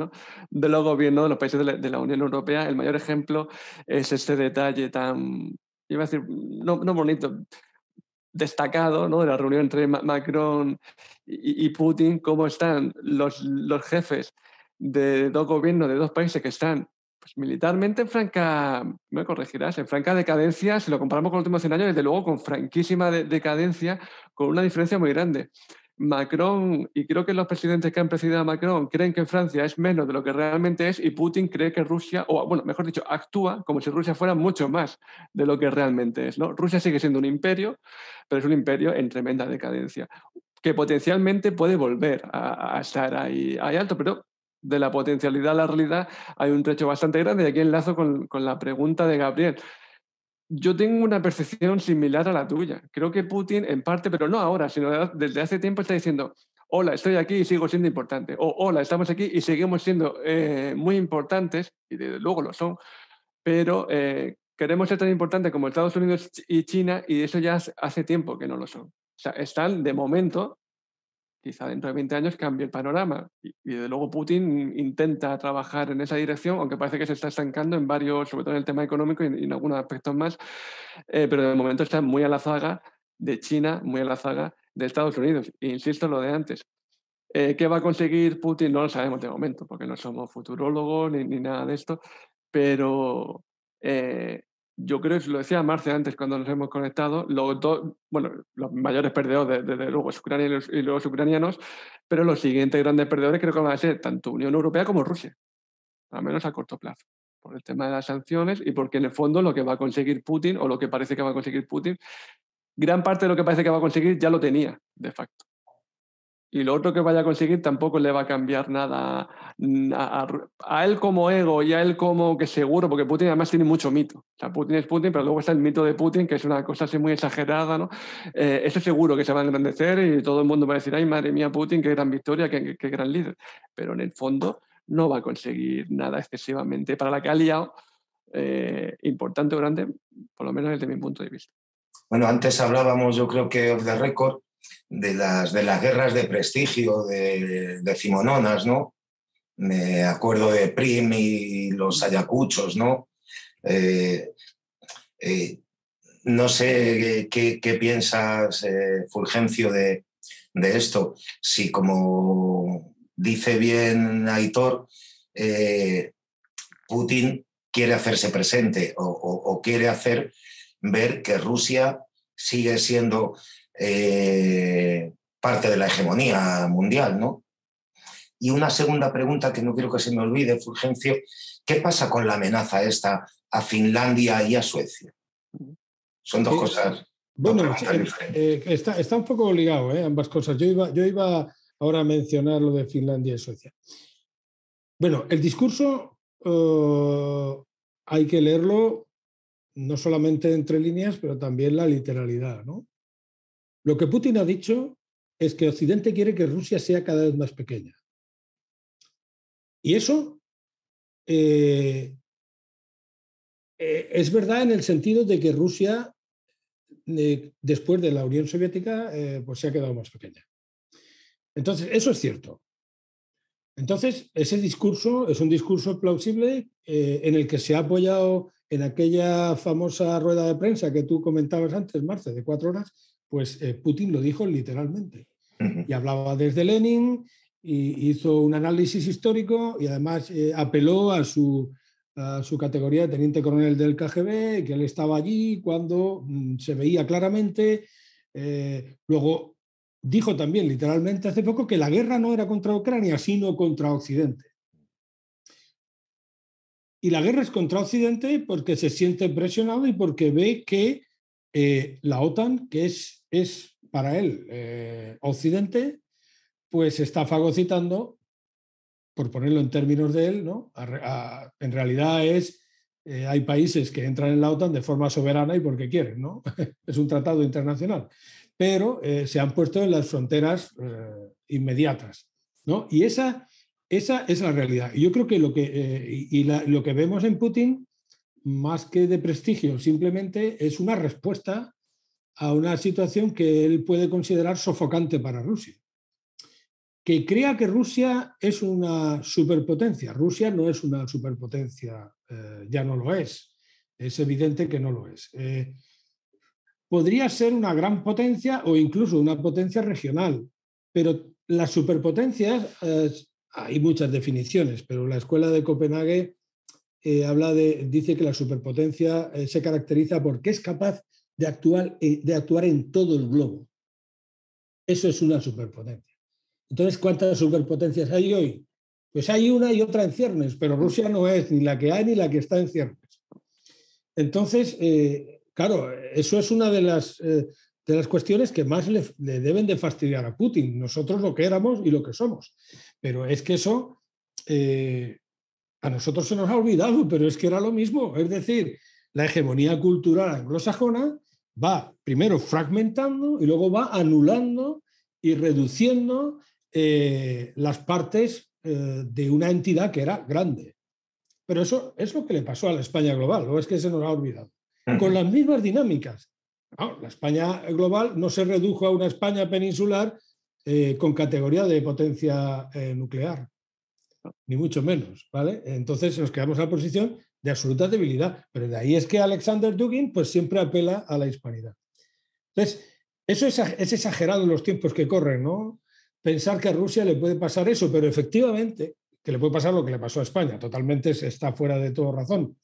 de los gobiernos de los países de la, Unión Europea. El mayor ejemplo es este detalle tan, iba a decir, no bonito, destacado ¿no? de la reunión entre Macron y, Putin, cómo están los, jefes de dos gobiernos de dos países que están pues, militarmente en franca, me corregirás, en franca decadencia, si lo comparamos con los últimos 100 años, desde luego con franquísima decadencia, con una diferencia muy grande. Macron y creo que los presidentes que han presidido a Macron creen que Francia es menos de lo que realmente es y Putin cree que Rusia, o bueno, mejor dicho, actúa como si Rusia fuera mucho más de lo que realmente es. ¿no? Rusia sigue siendo un imperio, pero es un imperio en tremenda decadencia, que potencialmente puede volver a, estar ahí, alto, pero de la potencialidad a la realidad hay un trecho bastante grande y aquí enlazo con, con la pregunta de Gabriel yo tengo una percepción similar a la tuya. Creo que Putin, en parte, pero no ahora, sino desde hace tiempo está diciendo, hola, estoy aquí y sigo siendo importante, o hola, estamos aquí y seguimos siendo eh, muy importantes, y desde luego lo son, pero eh, queremos ser tan importantes como Estados Unidos y China, y eso ya hace tiempo que no lo son. O sea, están de momento quizá dentro de 20 años cambie el panorama. Y, de luego Putin intenta trabajar en esa dirección, aunque parece que se está estancando en varios, sobre todo en el tema económico y en, algunos aspectos más, eh, pero de momento está muy a la zaga de China, muy a la zaga de Estados Unidos. E insisto insisto lo de antes. Eh, ¿Qué va a conseguir Putin? No lo sabemos de momento, porque no somos futurólogos ni, ni nada de esto, pero eh, yo creo que lo decía Marce antes cuando nos hemos conectado, los dos, bueno, los mayores perdedores, desde luego, ucranianos Ucrania y luego y los, ucranianos, pero los siguientes grandes perdedores creo que van a ser tanto Unión Europea como Rusia, al menos a corto plazo, por el tema de las sanciones y porque en el fondo lo que va a conseguir Putin o lo que parece que va a conseguir Putin, gran parte de lo que parece que va a conseguir ya lo tenía, de facto y lo otro que vaya a conseguir tampoco le va a cambiar nada a, él como ego y a él como que seguro, porque Putin además tiene mucho mito. Putin es Putin, pero luego está el mito de Putin, que es una cosa así muy exagerada, ¿no? Eh, seguro que se va a engrandecer y todo el mundo va a decir, ay, madre mía, Putin, qué gran victoria, qué, gran líder. Pero en el fondo no va a conseguir nada excesivamente para la que ha liado, eh, importante o grande, por lo menos desde mi punto de vista. Bueno, antes hablábamos, yo creo que of the record, de las, de las guerras de prestigio de, de ¿no? Me acuerdo de Prim y los Ayacuchos, ¿no? Eh, eh, no sé qué, piensas, eh, Fulgencio, de, esto. Si, como dice bien Aitor, Putin quiere hacerse presente o quiere hacer ver que Rusia sigue siendo eh, parte de la hegemonía mundial, ¿no? Y una segunda pregunta que no quiero que se me olvide, Fulgencio, ¿qué pasa con la amenaza esta a Finlandia y a Suecia? Son dos cosas. Bueno, eh, eh, está, un poco ligado, ¿eh? ambas cosas. Yo iba, yo iba ahora a mencionar lo de Finlandia y Suecia. Bueno, el discurso hay que leerlo no solamente entre líneas, pero también la literalidad, ¿no? Lo que Putin ha dicho es que Occidente quiere que Rusia sea cada vez más pequeña. Y eso eh, eh, es verdad en el sentido de que Rusia, eh, después de la Unión Soviética, pues se ha quedado más pequeña. Entonces, eso es cierto. Entonces, ese discurso es un discurso plausible en el que se ha apoyado en aquella famosa rueda de prensa que tú comentabas antes, Marce, de cuatro horas, pues eh, Putin lo dijo literalmente. Y hablaba desde Lenin, y hizo un análisis histórico y además eh, apeló a su, a su categoría de teniente coronel del KGB, que él estaba allí cuando mm, se veía claramente. Eh, luego dijo también, literalmente hace poco, que la guerra no era contra Ucrania, sino contra Occidente. Y la guerra es contra Occidente porque se siente presionado y porque ve que eh, la OTAN, que es, para él eh, Occidente, pues está fagocitando, por ponerlo en términos de él, ¿no? en realidad es, eh, hay países que entran en la OTAN de forma soberana y porque quieren, ¿no? es un tratado internacional, pero se han puesto en las fronteras inmediatas, ¿no? Y esa, esa es la realidad. Yo creo que lo que, y lo que vemos en Putin más que de prestigio, simplemente es una respuesta a una situación que él puede considerar sofocante para Rusia. Que crea que Rusia es una superpotencia. Rusia no es una superpotencia, eh, ya no lo es. Es evidente que no lo es. Eh, podría ser una gran potencia o incluso una potencia regional, pero las superpotencias, eh, hay muchas definiciones, pero la Escuela de Copenhague eh, habla de, dice que la superpotencia eh, se caracteriza porque es capaz de actuar, de actuar en todo el globo. Eso es una superpotencia. Entonces, ¿cuántas superpotencias hay hoy? Pues hay una y otra en ciernes, pero Rusia no es ni la que hay ni la que está en ciernes. Entonces, eh, claro, eso es una de las, de las cuestiones que más le, deben de fastidiar a Putin, nosotros lo que éramos y lo que somos. Pero es que eso a nosotros se nos ha olvidado, pero es que era lo mismo. Es decir, la hegemonía cultural anglosajona va primero fragmentando y luego va anulando y reduciendo eh, las partes eh, de una entidad que era grande. Pero eso es lo que le pasó a la España global, o es que se nos ha olvidado. Con las mismas dinámicas. la España global no se redujo a una España peninsular eh, con categoría de potencia nuclear ni mucho menos, ¿vale? Entonces nos quedamos en la posición de absoluta debilidad, pero de ahí es que Alexander Dugin pues siempre apela a la hispanidad. Entonces, eso es, exagerado en los tiempos que corren, ¿no? Pensar que a Rusia le puede pasar eso, pero efectivamente que le puede pasar lo que le pasó a España, totalmente está fuera de todo razón.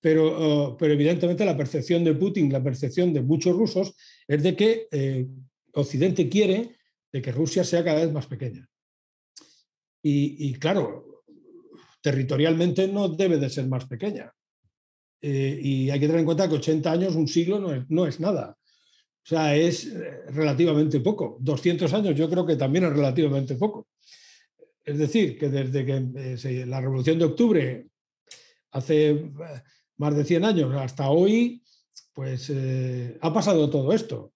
Pero, oh, pero evidentemente la percepción de Putin, la percepción de muchos rusos es de que eh, Occidente quiere de que Rusia sea cada vez más pequeña. Y, claro, territorialmente no debe de ser más pequeña. Eh, y hay que tener en cuenta que 80 años, un siglo, no es, nada. O sea, es eh, relativamente poco. 200 años yo creo que también es relativamente poco. Es decir, que desde que eh, la Revolución de Octubre, hace más de 100 años, hasta hoy, pues ha pasado todo esto.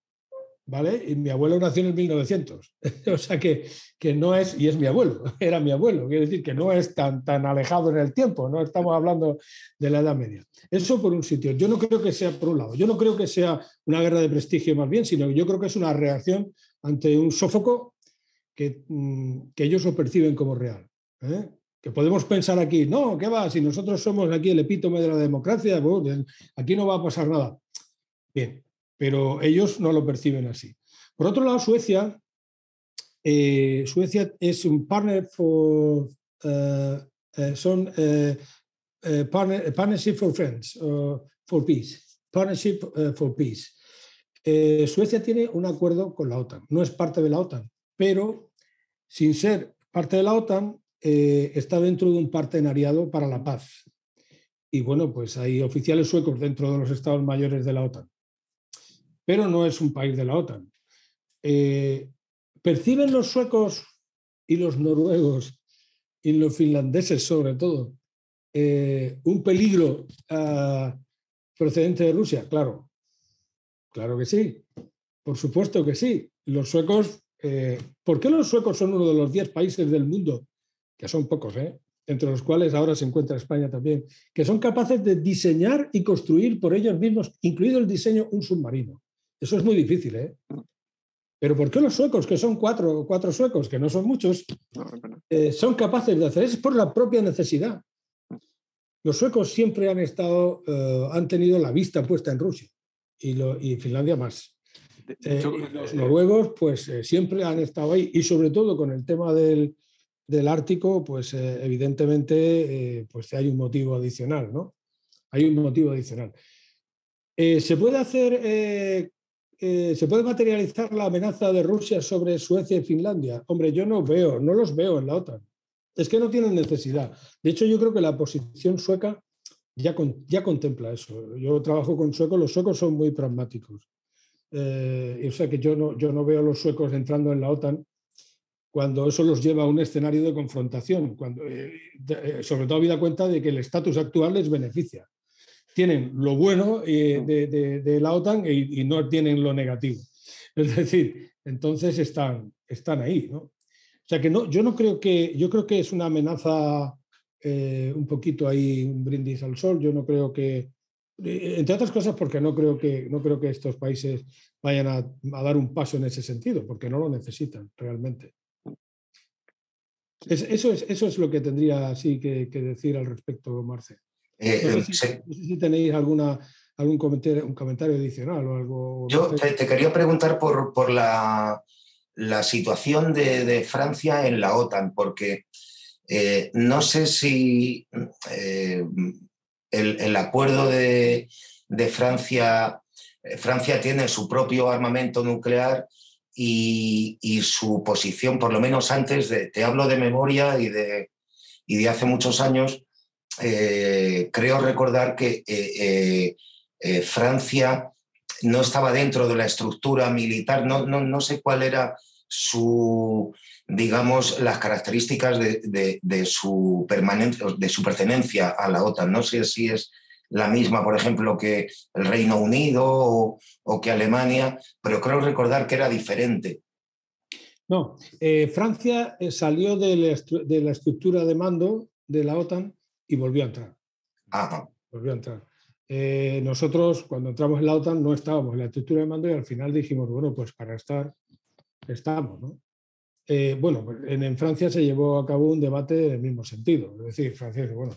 Y mi abuelo nació en el 1900, o sea que, no es, y es mi abuelo, era mi abuelo, quiere decir que no es tan, tan alejado en el tiempo, no estamos hablando de la Edad Media. Eso por un sitio, yo no creo que sea, por un lado, yo no creo que sea una guerra de prestigio más bien, sino que yo creo que es una reacción ante un sofoco mm, que, ellos lo perciben como real. ¿eh? que podemos pensar aquí, no, ¿qué va? Si nosotros somos aquí el epítome de la democracia, aquí no va a pasar nada. Bien, pero ellos no lo perciben así. Por otro lado, Suecia, eh, Suecia es un partner for, eh, eh, son partnership for friends, for peace, partnership for peace. Suecia tiene un acuerdo con la OTAN, no es parte de la OTAN, pero sin ser parte de la OTAN está dentro de un partenariado para la paz. Y bueno, pues hay oficiales suecos dentro de los estados mayores de la OTAN pero no es un país de la OTAN. Eh, ¿Perciben los suecos y los noruegos y los finlandeses sobre todo eh, un peligro ah, procedente de Rusia? Claro, claro que sí, por supuesto que sí. Los suecos, eh, ¿por qué los suecos son uno de los 10 países del mundo, que son pocos, entre los cuales ahora se encuentra España también, que son capaces de diseñar y construir por ellos mismos, incluido el diseño, un submarino? Eso es muy difícil, ¿eh? Mm. Pero ¿por qué los suecos, que son cuatro, cuatro suecos, que no son muchos, eh, son capaces de hacer? Es por la propia necesidad. Mm. Los suecos siempre han estado, eh, han tenido la vista puesta en Rusia y, Finlandia más. Eh, los noruegos, pues siempre han estado ahí y sobre todo con el tema del, del Ártico, pues evidentemente, pues hay un motivo adicional, ¿no? Hay un motivo adicional. ¿Se puede hacer eh, ¿se puede materializar la amenaza de Rusia sobre Suecia y Finlandia? Hombre, yo no veo, no los veo en la OTAN. Es que no tienen necesidad. De hecho, yo creo que la posición sueca ya, contempla eso. Yo trabajo con suecos, los suecos son muy pragmáticos. Eh, o sea que yo no, veo a los suecos entrando en la OTAN cuando eso los lleva a un escenario de confrontación, cuando, eh, sobre todo habida cuenta de que el estatus actual les beneficia tienen lo bueno eh, mm. de, la OTAN y, no tienen lo negativo. Es decir, entonces están, están ahí, O sea que no, yo no creo que, yo creo que es una amenaza eh, un poquito ahí, un brindis al sol, yo no creo que, eh, entre otras cosas porque no creo que, no creo que estos países vayan a, dar un paso en ese sentido, porque no lo necesitan realmente. eso, es, eso es lo que tendría así que, que decir al respecto, Marcel. Eh, eh, no, sé si, tenéis alguna, algún comentario, un comentario adicional o algo. Yo te, quería preguntar por, la, situación de, Francia en la OTAN, porque eh, no sé si el, acuerdo de, Francia, Francia tiene su propio armamento nuclear. Y, su posición, por lo menos antes, de, te hablo de memoria y de, y de hace muchos años, eh, creo recordar que eh, eh, Francia no estaba dentro de la estructura militar, no, no, sé cuál era su, digamos, las características de, de, de su de su pertenencia a la OTAN. No sé si es la misma, por ejemplo, que el Reino Unido o, que Alemania, pero creo recordar que era diferente. No, Francia salió de la, estructura de mando de la OTAN y volvió a entrar. Volvió a entrar. Eh, nosotros, cuando entramos en la OTAN, no estábamos en la estructura de mando y al final dijimos, bueno, pues para estar, estamos, ¿no? Eh, bueno, pues en, Francia se llevó a cabo un debate en el mismo sentido. Es decir, Francia dice, bueno,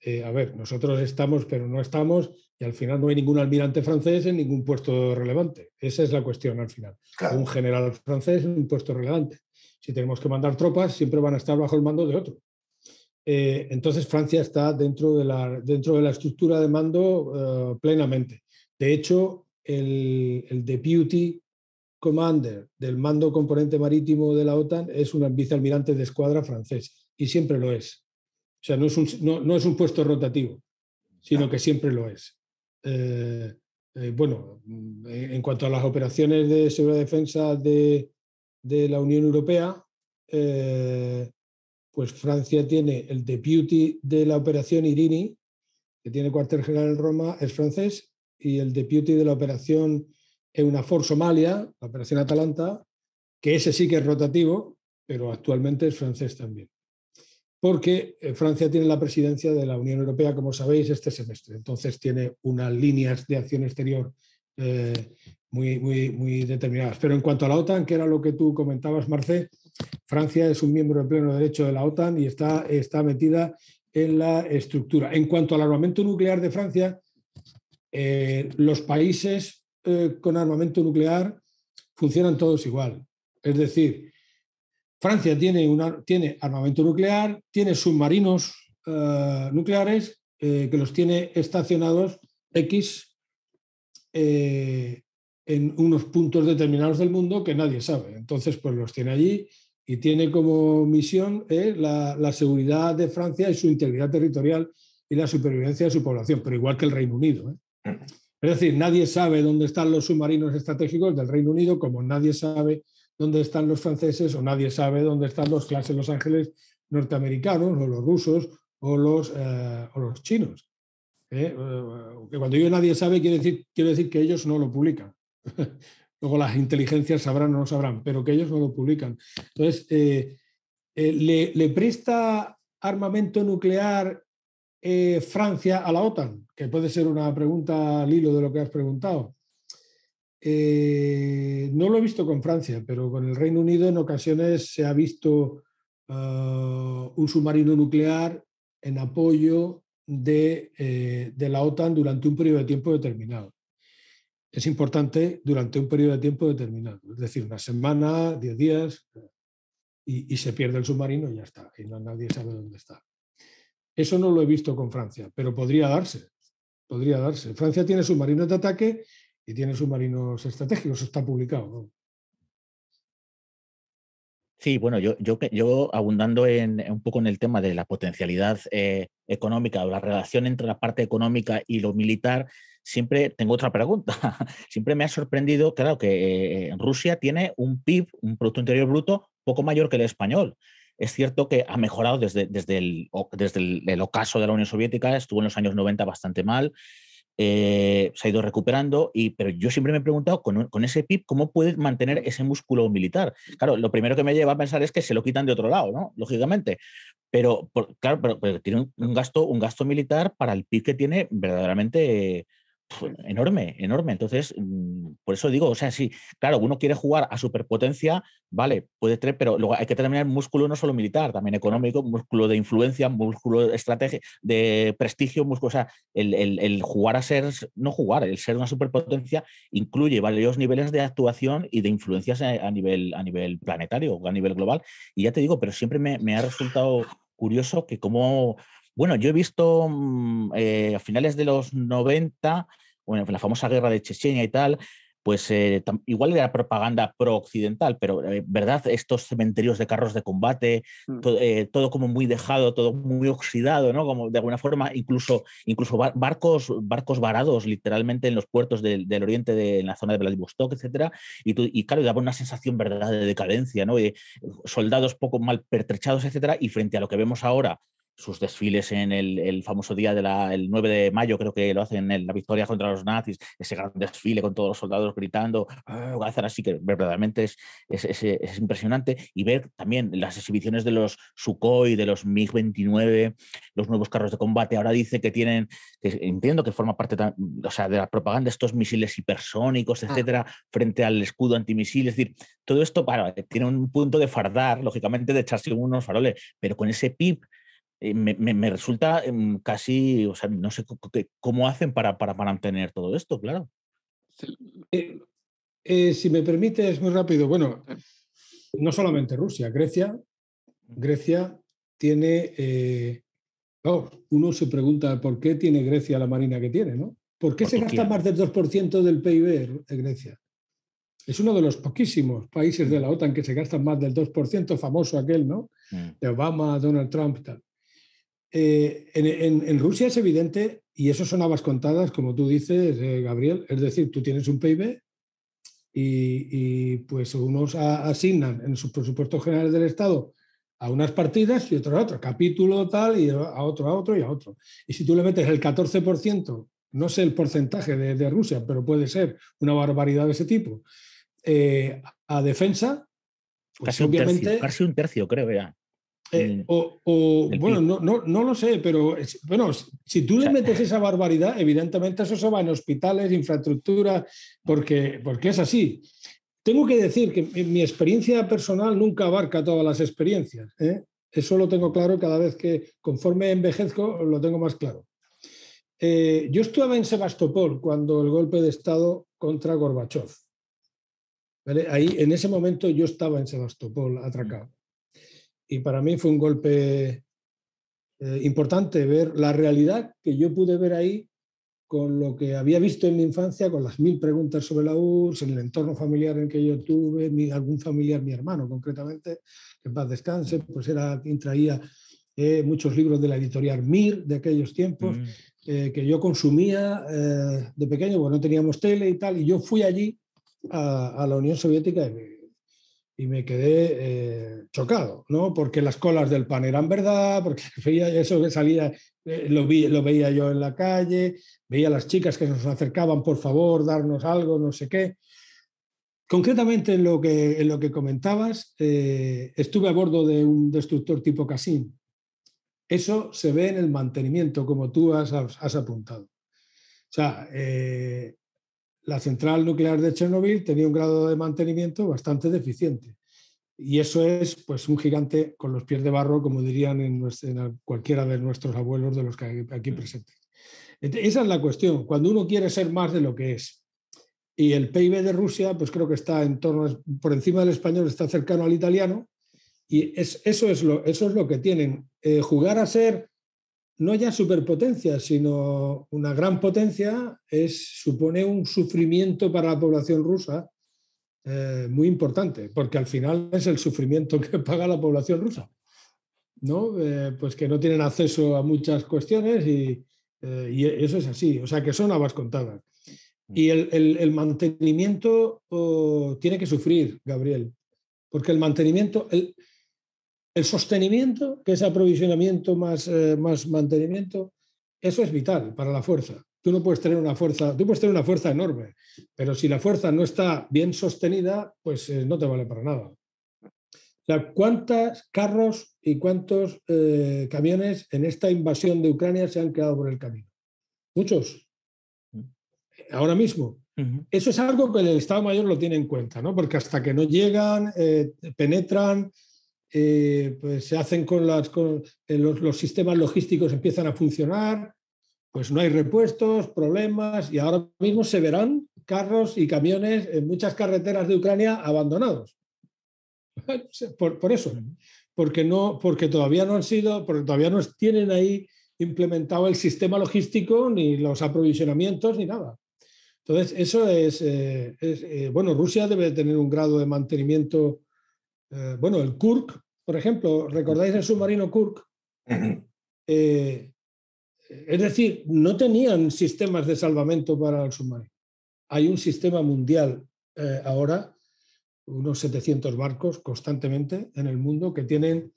eh, a ver, nosotros estamos, pero no estamos, y al final no hay ningún almirante francés en ningún puesto relevante. Esa es la cuestión al final. Un general francés en un puesto relevante. Si tenemos que mandar tropas, siempre van a estar bajo el mando de otro. Eh, entonces Francia está dentro de la, dentro de la estructura de mando eh, plenamente. De hecho, el, deputy commander del mando componente marítimo de la OTAN es un vicealmirante de escuadra francés y siempre lo es. O sea, no es un, no, es un puesto rotativo, sino que siempre lo es. Eh, bueno, en cuanto a las operaciones de seguridad defensa de, de la Unión Europea, pues Francia tiene el deputy de la operación Irini, que tiene cuartel general en Roma, es francés, y el deputy de la operación EUNAFOR Somalia, la operación Atalanta, que ese sí que es rotativo, pero actualmente es francés también. Porque eh, Francia tiene la presidencia de la Unión Europea, como sabéis, este semestre. Entonces tiene unas líneas de acción exterior eh, muy, muy, muy determinadas. Pero en cuanto a la OTAN, que era lo que tú comentabas, Marce, Francia es un miembro de pleno derecho de la OTAN y está, metida en la estructura. En cuanto al armamento nuclear de Francia, eh, los países eh, con armamento nuclear funcionan todos igual. Es decir, Francia tiene, tiene armamento nuclear, tiene submarinos eh, nucleares que los tiene estacionados X en unos puntos determinados del mundo que nadie sabe. Entonces, pues los tiene allí y tiene como misión eh, la, seguridad de Francia y su integridad territorial y la supervivencia de su población, pero igual que el Reino Unido. ¿eh? Mm. Es decir, nadie sabe dónde están los submarinos estratégicos del Reino Unido, como nadie sabe dónde están los franceses o nadie sabe dónde están los clases Los Ángeles norteamericanos o los rusos o los, eh, o los chinos. Cuando digo nadie sabe, quiere decir, quiero decir que ellos no lo publican. Luego las inteligencias sabrán o no sabrán, pero que ellos no lo publican. Entonces, eh, eh, le, presta armamento nuclear eh, Francia a la OTAN? Que puede ser una pregunta al hilo de lo que has preguntado. no lo he visto con Francia, pero con el Reino Unido en ocasiones se ha visto un submarino nuclear en apoyo de la OTAN durante un periodo de tiempo determinado es importante durante un periodo de tiempo determinado, es decir, una semana, diez días, y, se pierde el submarino y ya está, y nadie sabe dónde está. Eso no lo he visto con Francia, pero podría darse, podría darse. Francia tiene submarinos de ataque y tiene submarinos estratégicos, está publicado. Sí, bueno, yo, yo, yo abundando en, un poco en el tema de la potencialidad eh, económica o la relación entre la parte económica y lo militar, siempre tengo otra pregunta. siempre me ha sorprendido, claro, que eh, Rusia tiene un PIB, un Producto Interior Bruto, poco mayor que el español. Es cierto que ha mejorado desde, desde, el, desde el, ocaso de la Unión Soviética, estuvo en los años 90 bastante mal, eh, se ha ido recuperando, y, pero yo siempre me he preguntado con, ese PIB cómo puede mantener ese músculo militar. Claro, lo primero que me lleva a pensar es que se lo quitan de otro lado, ¿no? Lógicamente. Pero claro, tiene gasto, un gasto militar para el PIB que tiene verdaderamente enorme, enorme. Entonces, mm, por eso digo, o sea, sí, claro, uno quiere jugar a superpotencia, vale, puede tener, pero luego hay que terminar músculo no solo militar, también económico, músculo de influencia, músculo de estrategia, de prestigio, músculo, o sea, el, jugar a ser, no jugar, el ser una superpotencia incluye varios niveles de actuación y de influencias a, nivel, a nivel planetario, a nivel global. Y ya te digo, pero siempre me, me ha resultado curioso que cómo bueno, yo he visto mm, eh, a finales de los 90, bueno, la famosa guerra de Chechenia y tal, pues eh, igual era propaganda pro-occidental, pero eh, ¿verdad? Estos cementerios de carros de combate, mm. todo como muy dejado, todo muy oxidado, ¿no? Como de alguna forma, incluso, incluso barcos, barcos varados literalmente en los puertos del, oriente, de, en la zona de Vladivostok, etcétera, y, y claro, daba una sensación, ¿verdad?, de decadencia, ¿no? soldados poco mal pertrechados, etcétera, y frente a lo que vemos ahora, sus desfiles en el, el famoso día del 9 de mayo, creo que lo hacen en la victoria contra los nazis, ese gran desfile con todos los soldados gritando, ah, así que verdaderamente es, es, es, impresionante. Y ver también las exhibiciones de los Sukhoi, de los MiG-29, los nuevos carros de combate. Ahora dice que tienen, entiendo que forma parte o sea, de la propaganda estos misiles hipersónicos, ah. etcétera, frente al escudo antimisil. Es decir, todo esto tiene un punto de fardar, lógicamente, de echarse unos faroles, pero con ese PIB eh, me, resulta em, casi, o sea, no sé cómo hacen para, mantener todo esto, claro. Eh, eh, si me permites, muy rápido, bueno, no solamente Rusia, Grecia, Grecia tiene, uno se pregunta por qué tiene Grecia la marina que tiene, ¿no? ¿Por qué se gasta más del 2% del PIB en Grecia? Es uno de los poquísimos países de mm. la OTAN que se gastan más del 2%, famoso aquel, ¿no? Mm. De Obama, Donald Trump, tal. Eh, en, Rusia es evidente, y eso son habas contadas, como tú dices, eh, Gabriel, es decir, tú tienes un PIB y, pues unos asignan en sus presupuestos generales del Estado a unas partidas y otro a otro, capítulo tal y a otro a otro y a otro. Y si tú le metes el 14%, no sé el porcentaje de, Rusia, pero puede ser una barbaridad de ese tipo, eh, a defensa, pues obviamente... casi un tercio, creo ya. Eh, mm. o, bueno, no, lo sé, pero bueno, si tú le metes esa barbaridad, evidentemente eso se va en hospitales, infraestructura, porque, porque es así. Tengo que decir que mi experiencia personal nunca abarca todas las experiencias. ¿eh? Eso lo tengo claro cada vez que, conforme envejezco, lo tengo más claro. Eh, yo estaba en Sebastopol cuando el golpe de Estado contra Gorbachev. Ahí, en ese momento yo estaba en Sebastopol, atracado y para mí fue un golpe eh, importante ver la realidad que yo pude ver ahí con lo que había visto en mi infancia, con las mil preguntas sobre la URSS, en el entorno familiar en que yo tuve, mi, algún familiar, mi hermano concretamente, que en paz descanse, pues era quien traía eh, muchos libros de la editorial Mir de aquellos tiempos, mm. eh, que yo consumía de pequeño, porque no teníamos tele y tal, y yo fui allí a, la Unión Soviética y y me quedé eh, chocado, ¿no? Porque las colas del pan eran verdad, porque veía eso que salía, eh, lo, vi, lo veía yo en la calle, veía a las chicas que nos acercaban, por favor, darnos algo, no sé qué. Concretamente en lo que, lo que comentabas, eh, estuve a bordo de un destructor tipo casim. Eso se ve en el mantenimiento, como tú has, apuntado. O sea, la central nuclear de Chernobyl tenía un grado de mantenimiento bastante deficiente. Y eso es pues, un gigante con los pies de barro, como dirían en, cualquiera de nuestros abuelos de los que aquí mm. presentes. Esa es la cuestión, cuando uno quiere ser más de lo que es. Y el PIB de Rusia, pues creo que está en torno, por encima del español, está cercano al italiano. Y es, eso, es lo, eso es lo que tienen. Eh, jugar a ser no ya superpotencia, sino una gran potencia, es, supone un sufrimiento para la población rusa eh, muy importante, porque al final es el sufrimiento que paga la población rusa, ¿no? Eh, pues que no tienen acceso a muchas cuestiones eh, y, eso es así, o sea que son habas contadas. Y el, mantenimiento oh, tiene que sufrir, Gabriel, porque el mantenimiento, el, el sostenimiento, que es aprovisionamiento más, eh, más mantenimiento, eso es vital para la fuerza. Tú no puedes tener una fuerza, tú puedes tener una fuerza enorme, pero si la fuerza no está bien sostenida, pues eh, no te vale para nada. ¿Cuántos carros y cuántos eh, camiones en esta invasión de Ucrania se han quedado por el camino? Muchos. Ahora mismo. Eso es algo que el Estado Mayor lo tiene en cuenta, Porque hasta que no llegan, penetran, eh, pues, se hacen con eh, los, sistemas logísticos empiezan a funcionar, pues no hay repuestos, problemas, y ahora mismo se verán carros y camiones en muchas carreteras de Ucrania abandonados. Por, eso, porque, no, porque todavía no han sido, porque todavía no tienen ahí implementado el sistema logístico, ni los aprovisionamientos, ni nada. Entonces, eso es, eh, bueno, Rusia debe tener un grado de mantenimiento eh, bueno, el Kurk, por ejemplo, ¿recordáis el submarino Kurk? Eh, es decir, no tenían sistemas de salvamento para el submarino. Hay un sistema mundial eh, ahora, unos 700 barcos constantemente en el mundo que tienen,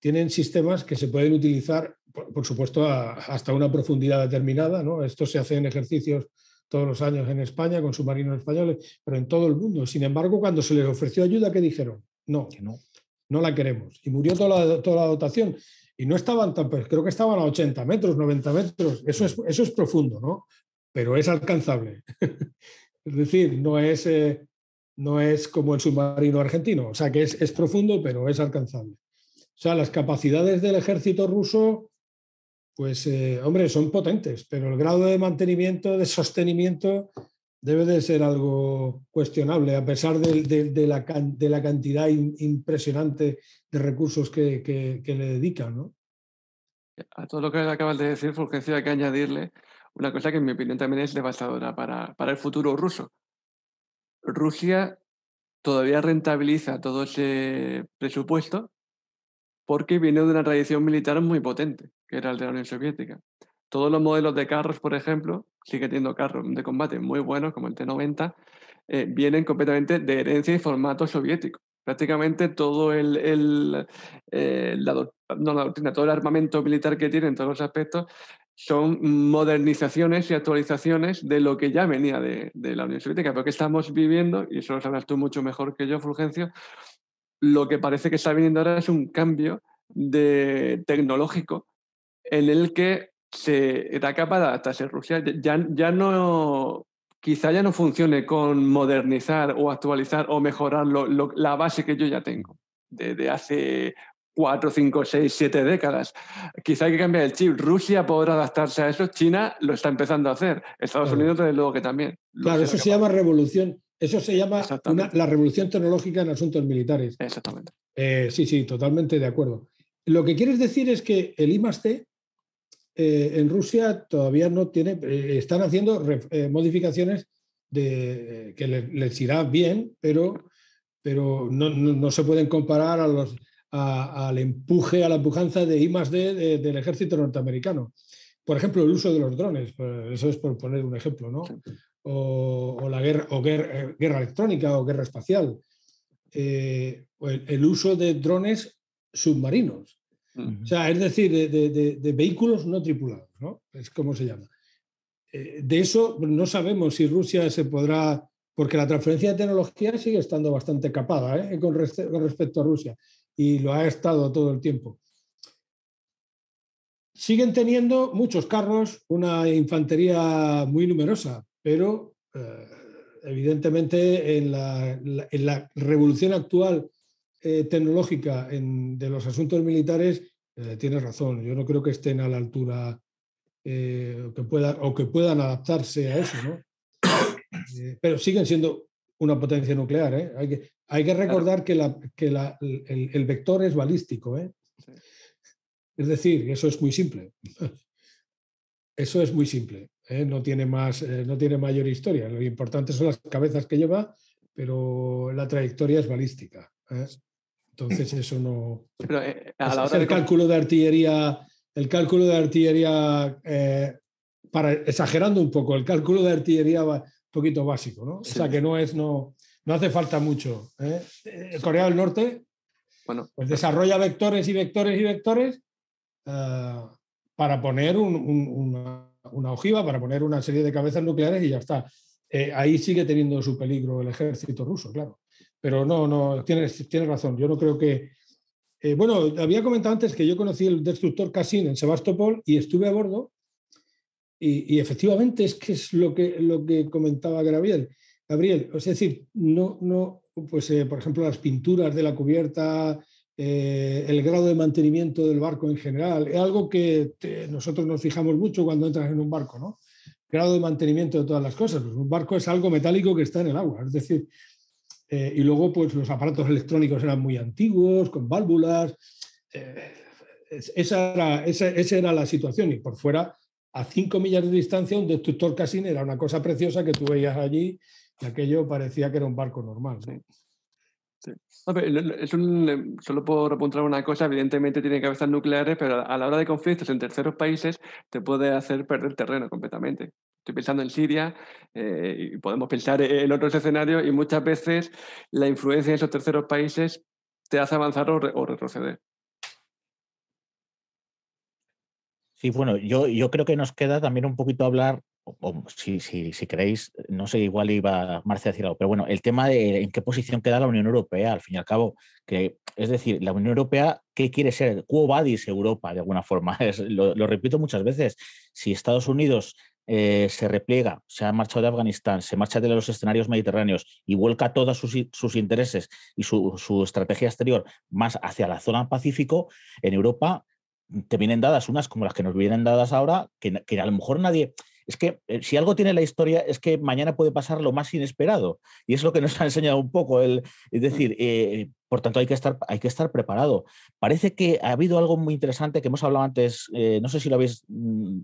tienen sistemas que se pueden utilizar, por, supuesto, hasta una profundidad determinada. Esto se hace en ejercicios todos los años en España con submarinos españoles, pero en todo el mundo. Sin embargo, cuando se les ofreció ayuda, ¿qué dijeron? No, que no. no la queremos. Y murió toda la, dotación. Y no estaban tan, pues, creo que estaban a 80 metros, 90 metros. Eso es, eso es profundo, ¿no? Pero es alcanzable. es decir, no es, eh, no es como el submarino argentino. O sea, que es, profundo, pero es alcanzable. O sea, las capacidades del ejército ruso, pues, eh, hombre, son potentes, pero el grado de mantenimiento, de sostenimiento, debe de ser algo cuestionable, a pesar de, la, cantidad impresionante de recursos que, le dedican. A todo lo que acabas de decir, Fulgencio, hay que añadirle una cosa que en mi opinión también es devastadora para, para el futuro ruso. Rusia todavía rentabiliza todo ese presupuesto porque viene de una tradición militar muy potente, que era la de la Unión Soviética todos los modelos de carros, por ejemplo, sigue teniendo carros de combate muy buenos, como el T-90, eh, vienen completamente de herencia y formato soviético. Prácticamente todo el, eh, doctrina, todo el armamento militar que tiene en todos los aspectos, son modernizaciones y actualizaciones de lo que ya venía de, la Unión Soviética, Pero que estamos viviendo, y eso lo sabrás tú mucho mejor que yo, Fulgencio, lo que parece que está viniendo ahora es un cambio tecnológico en el que se era capaz de adaptarse Rusia. Ya, ya no, quizá ya no funcione con modernizar o actualizar o mejorar la base que yo ya tengo desde hace cuatro, cinco, seis, siete décadas. Quizá hay que cambiar el chip. Rusia podrá adaptarse a eso. China lo está empezando a hacer. Estados Unidos, desde luego que también. Claro, eso se llama revolución. Eso se llama la revolución tecnológica en asuntos militares. Exactamente. Eh, sí, sí, totalmente de acuerdo. Lo que quieres decir es que el IMAS-T eh, en Rusia todavía no tiene, eh, están haciendo eh, modificaciones que les irá bien, pero, pero no, se pueden comparar a al empuje, a la empujanza de I más D del ejército norteamericano. Por ejemplo, el uso de los drones, pues, eso es por poner un ejemplo, ¿no? O, la guerra, o guerra, electrónica o guerra espacial. el uso de drones submarinos. O sea, es decir, de, vehículos no tripulados, ¿no? Es como se llama. Eh, de eso no sabemos si Rusia se podrá, porque la transferencia de tecnología sigue estando bastante capada ¿eh? con, respecto a Rusia y lo ha estado todo el tiempo. Siguen teniendo muchos carros, una infantería muy numerosa, pero eh, evidentemente en la, en la revolución actual eh, tecnológica de los asuntos militares, eh, tienes razón. Yo no creo que estén a la altura eh, que o que puedan adaptarse a eso, pero siguen siendo una potencia nuclear. Hay que, recordar que, el, vector es balístico. Es decir, eso es muy simple. Eso es muy simple. No, tiene más, no tiene mayor historia. Lo importante son las cabezas que lleva, pero la trayectoria es balística. Entonces eso no... Eh, el cálculo de artillería, el cálculo de artillería, eh, para, exagerando un poco, el cálculo de artillería va, un poquito básico, ¿no? O sea que no es, no, no hace falta mucho. ¿eh? Corea del Norte bueno, pues desarrolla vectores y vectores y vectores ah, para poner una, ojiva, para poner una serie de cabezas nucleares y ya está. ahí sigue teniendo su peligro el ejército ruso, claro. Pero no, no, tienes, tienes razón. Yo no creo que. Eh, bueno, había comentado antes que yo conocí el destructor Cassin en Sebastopol y estuve a bordo. Y, efectivamente es que es lo que, lo que comentaba Gabriel. Gabriel, es decir, no, no, pues eh, por ejemplo, las pinturas de la cubierta, eh, el grado de mantenimiento del barco en general, es algo que nosotros nos fijamos mucho cuando entras en un barco, ¿no? Grado de mantenimiento de todas las cosas. Pues, un barco es algo metálico que está en el agua, es decir, eh, y luego, pues los aparatos electrónicos eran muy antiguos, con válvulas. Eh, esa, era, la situación. Y por fuera, a cinco millas de distancia, un destructor casino era una cosa preciosa que tú veías allí y aquello parecía que era un barco normal. Eh, solo por apuntar una cosa, evidentemente tiene cabezas nucleares, pero a la hora de conflictos en terceros países te puede hacer perder terreno completamente. Estoy pensando en Siria eh, y podemos pensar e-, en otros escenarios y muchas veces la influencia de esos terceros países te hace avanzar o, retroceder. Sí, bueno, yo, yo creo que nos queda también un poquito hablar o, si, si, queréis, no sé, igual iba Marcia a decir algo, pero bueno, el tema de en qué posición queda la Unión Europea, al fin y al cabo, que es decir, la Unión Europea, ¿qué quiere ser? ¿Cuo Europa, de alguna forma. lo, repito muchas veces, si Estados Unidos eh, se repliega, se ha marchado de Afganistán, se marcha de los escenarios mediterráneos y vuelca todos sus, intereses y su, estrategia exterior más hacia la zona Pacífico, en Europa mm, te vienen dadas unas como las que nos vienen dadas ahora, que, que a lo mejor nadie, es que eh, si algo tiene la historia es que mañana puede pasar lo más inesperado. Y es lo que nos ha enseñado un poco. El, es decir, eh, por tanto, hay que, estar, hay que estar preparado. Parece que ha habido algo muy interesante que hemos hablado antes, eh, no sé si lo habéis mm,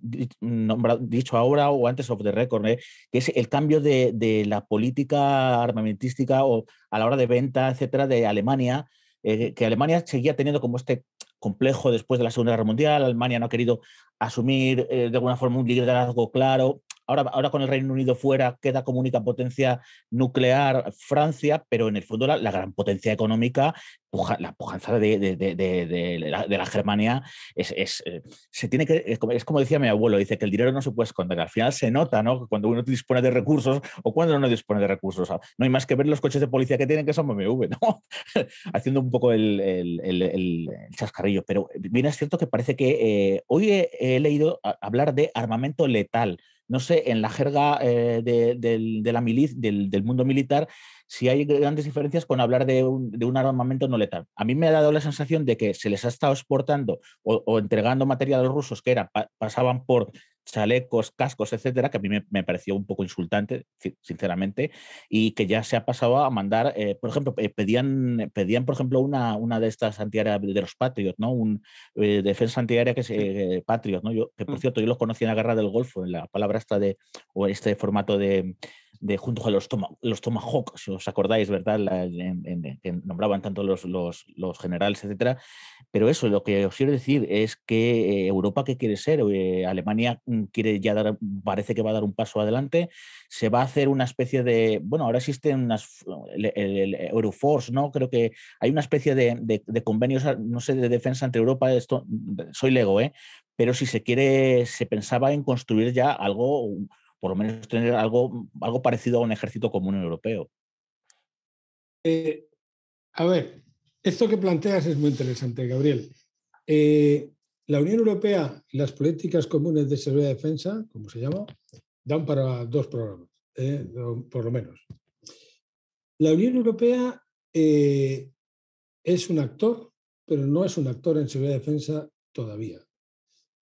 dicho ahora o antes of the record, que es el cambio de, la política armamentística o a la hora de venta, etcétera, de Alemania. que Alemania seguía teniendo como este complejo después de la Segunda Guerra Mundial. Alemania no ha querido asumir eh, de alguna forma un liderazgo claro. Ahora, con el Reino Unido fuera queda como única potencia nuclear Francia, pero en el fondo la, gran potencia económica, la pujanza de, la, Germania, es, eh, se tiene que, es como, decía mi abuelo, dice que el dinero no se puede esconder. Al final se nota ¿no? cuando uno dispone de recursos o cuando uno no dispone de recursos. Ah, no hay más que ver los coches de policía que tienen, que son BMW, haciendo un poco el, chascarrillo. Pero bien es cierto que parece que eh, hoy he leído hablar de armamento letal no sé, en la jerga eh, de, la del, del, mundo militar, si hay grandes diferencias con hablar de un, armamento no letal. A mí me ha dado la sensación de que se les ha estado exportando o, entregando material a los rusos que era, pasaban por chalecos, cascos, etcétera, que a mí me, pareció un poco insultante, sinceramente, y que ya se ha pasado a mandar, eh, por ejemplo, eh, pedían, pedían, por ejemplo, una, una de estas antiaéreas de los Patriots, ¿no? Un eh, defensa antiaérea que es Patriot, ¿no? que por mm. cierto, yo los conocí en la guerra del Golfo, en la palabra esta de, o este formato de de junto a los, Tomahawks, los tomahawks si os acordáis, ¿verdad? que nombraban tanto los, los, generales, etcétera. Pero eso, lo que os quiero decir es que eh, Europa, ¿qué quiere ser? Eh, Alemania mm, quiere ya dar, parece que va a dar un paso adelante. Se va a hacer una especie de, bueno, ahora existen unas, el, Euroforce, ¿no? Creo que hay una especie de, convenios, ah, no sé, de defensa entre Europa. Esto, soy lego, ¿eh? Pero si se quiere, se pensaba en construir ya algo, por lo menos tener algo, algo parecido a un ejército común europeo. Eh, a ver, esto que planteas es muy interesante, Gabriel. Eh, la Unión Europea y las políticas comunes de seguridad y defensa, como se llama, dan para dos programas, eh, por lo menos. La Unión Europea es un actor, pero no es un actor en seguridad y defensa todavía.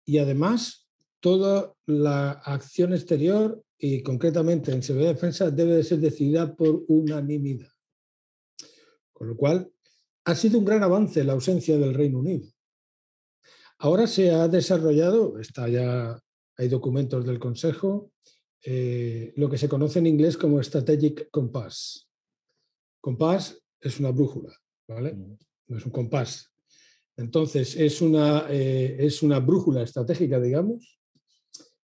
Y además toda la acción exterior y concretamente en seguridad y defensa debe de ser decidida por unanimidad. Con lo cual, ha sido un gran avance la ausencia del Reino Unido. Ahora se ha desarrollado, está ya, hay documentos del Consejo, eh, lo que se conoce en inglés como Strategic Compass. Compass es una brújula, ¿vale? Mm. No es un compás. Entonces, es una, eh, es una brújula estratégica, digamos,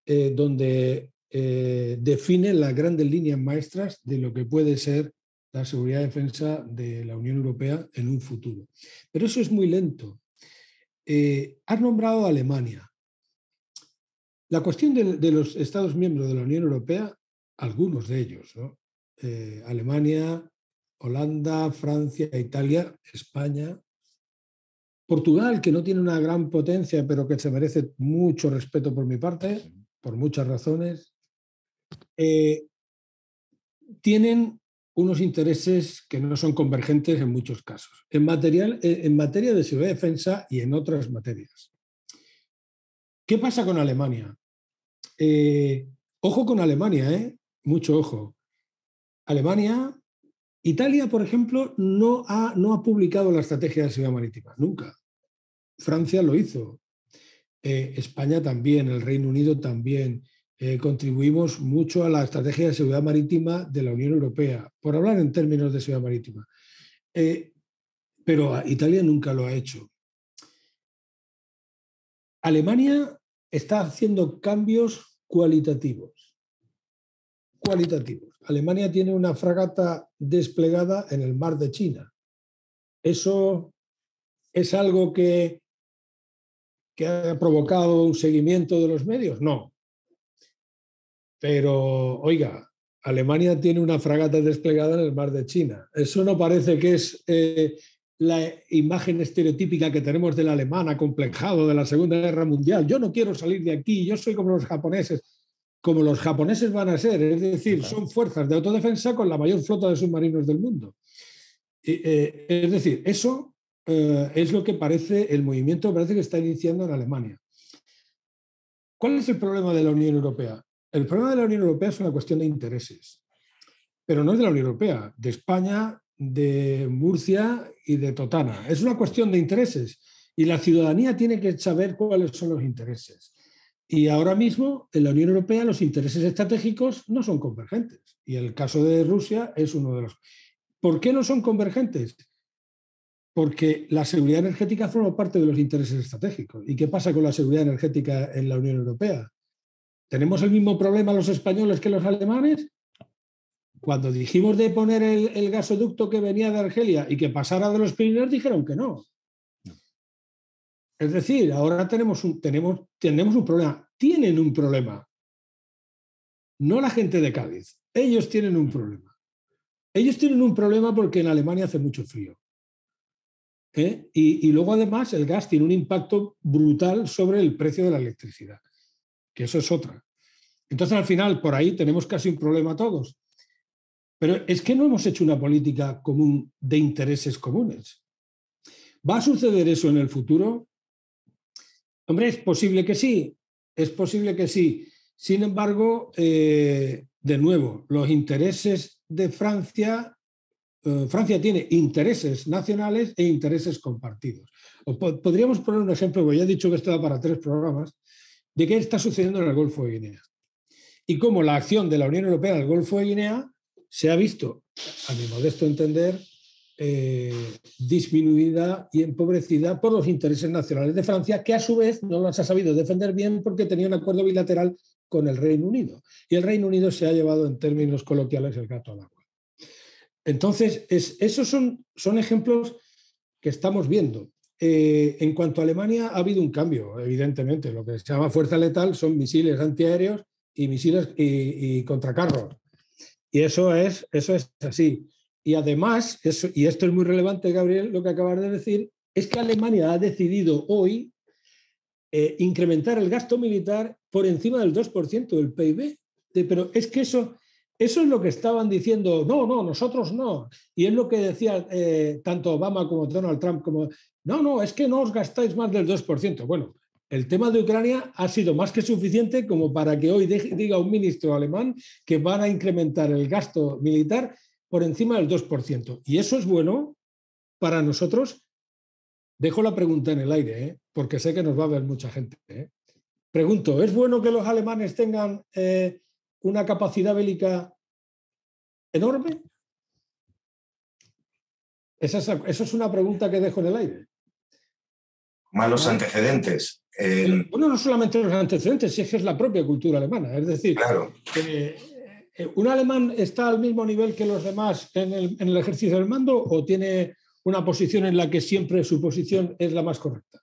eh, donde eh, define las grandes líneas maestras de lo que puede ser la seguridad y defensa de la Unión Europea en un futuro. Pero eso es muy lento. Eh, has nombrado a Alemania. La cuestión de, los Estados miembros de la Unión Europea, algunos de ellos, Alemania, Holanda, Francia, Italia, España, Portugal, que no tiene una gran potencia, pero que se merece mucho respeto por mi parte, por muchas razones, eh, tienen unos intereses que no son convergentes en muchos casos, en, material, eh, en materia de seguridad y defensa y en otras materias. ¿Qué pasa con Alemania? Eh, ojo con Alemania, mucho ojo. Alemania, Italia, por ejemplo, no ha, no ha publicado la estrategia de seguridad marítima, nunca. Francia lo hizo, eh, España también, el Reino Unido también, eh, contribuimos mucho a la estrategia de seguridad marítima de la Unión Europea, por hablar en términos de seguridad marítima. Eh, pero Italia nunca lo ha hecho. Alemania está haciendo cambios cualitativos. Cualitativos. Alemania tiene una fragata desplegada en el mar de China. Eso es algo que que ha provocado un seguimiento de los medios? No. Pero, oiga, Alemania tiene una fragata desplegada en el mar de China. Eso no parece que es eh, la imagen estereotípica que tenemos de la Alemana complejado de la Segunda Guerra Mundial. Yo no quiero salir de aquí, yo soy como los japoneses. Como los japoneses van a ser, es decir, son fuerzas de autodefensa con la mayor flota de submarinos del mundo. Eh, es decir, eso eh, es lo que parece, el movimiento parece que está iniciando en Alemania. ¿Cuál es el problema de la Unión Europea? El problema de la Unión Europea es una cuestión de intereses, pero no es de la Unión Europea, de España, de Murcia y de Totana. Es una cuestión de intereses y la ciudadanía tiene que saber cuáles son los intereses. Y ahora mismo en la Unión Europea los intereses estratégicos no son convergentes. Y el caso de Rusia es uno de los... ¿Por qué no son convergentes? porque la seguridad energética forma parte de los intereses estratégicos. ¿Y qué pasa con la seguridad energética en la Unión Europea? ¿Tenemos el mismo problema los españoles que los alemanes? Cuando dijimos de poner el, gasoducto que venía de Argelia y que pasara de los Pirineos, dijeron que no. Es decir, ahora tenemos un, tenemos, tenemos un problema. Tienen un problema. No la gente de Cádiz. Ellos tienen un problema. Ellos tienen un problema porque en Alemania hace mucho frío. ¿eh? Y, luego además el gas tiene un impacto brutal sobre el precio de la electricidad, que eso es otra. Entonces al final por ahí tenemos casi un problema todos. Pero es que no hemos hecho una política común de intereses comunes. ¿Va a suceder eso en el futuro? Hombre, es posible que sí, es posible que sí. Sin embargo, eh, de nuevo, los intereses de Francia eh, Francia tiene intereses nacionales e intereses compartidos. podríamos poner un ejemplo, porque ya he dicho que esto da para tres programas, de qué está sucediendo en el Golfo de Guinea. Y cómo la acción de la Unión Europea en el Golfo de Guinea se ha visto, a mi modesto entender, eh, disminuida y empobrecida por los intereses nacionales de Francia, que a su vez no las ha sabido defender bien porque tenía un acuerdo bilateral con el Reino Unido. Y el Reino Unido se ha llevado, en términos coloquiales, el gato al agua. Entonces, esos son, son ejemplos que estamos viendo. Eh, en cuanto a Alemania, ha habido un cambio, evidentemente. Lo que se llama fuerza letal son misiles antiaéreos y misiles y, contracarros. Y eso es, eso es así. Y además, eso, y esto es muy relevante, Gabriel, lo que acabas de decir, es que Alemania ha decidido hoy eh, incrementar el gasto militar por encima del 2% del PIB. pero es que eso eso es lo que estaban diciendo, no, no, nosotros no. Y es lo que decía eh, tanto Obama como Donald Trump, como, no, no, es que no os gastáis más del 2%. Bueno, el tema de Ucrania ha sido más que suficiente como para que hoy diga un ministro alemán que van a incrementar el gasto militar por encima del 2%. Y eso es bueno para nosotros. Dejo la pregunta en el aire, ¿eh? porque sé que nos va a ver mucha gente. ¿eh? Pregunto, ¿es bueno que los alemanes tengan una capacidad bélica enorme? Esa es, eso es una pregunta que dejo en el aire. Malos antecedentes. Bueno, no solamente los antecedentes, es que es la propia cultura alemana. Es decir, eh, ¿un alemán está al mismo nivel que los demás en el, ejercicio del mando o tiene una posición en la que siempre su posición es la más correcta?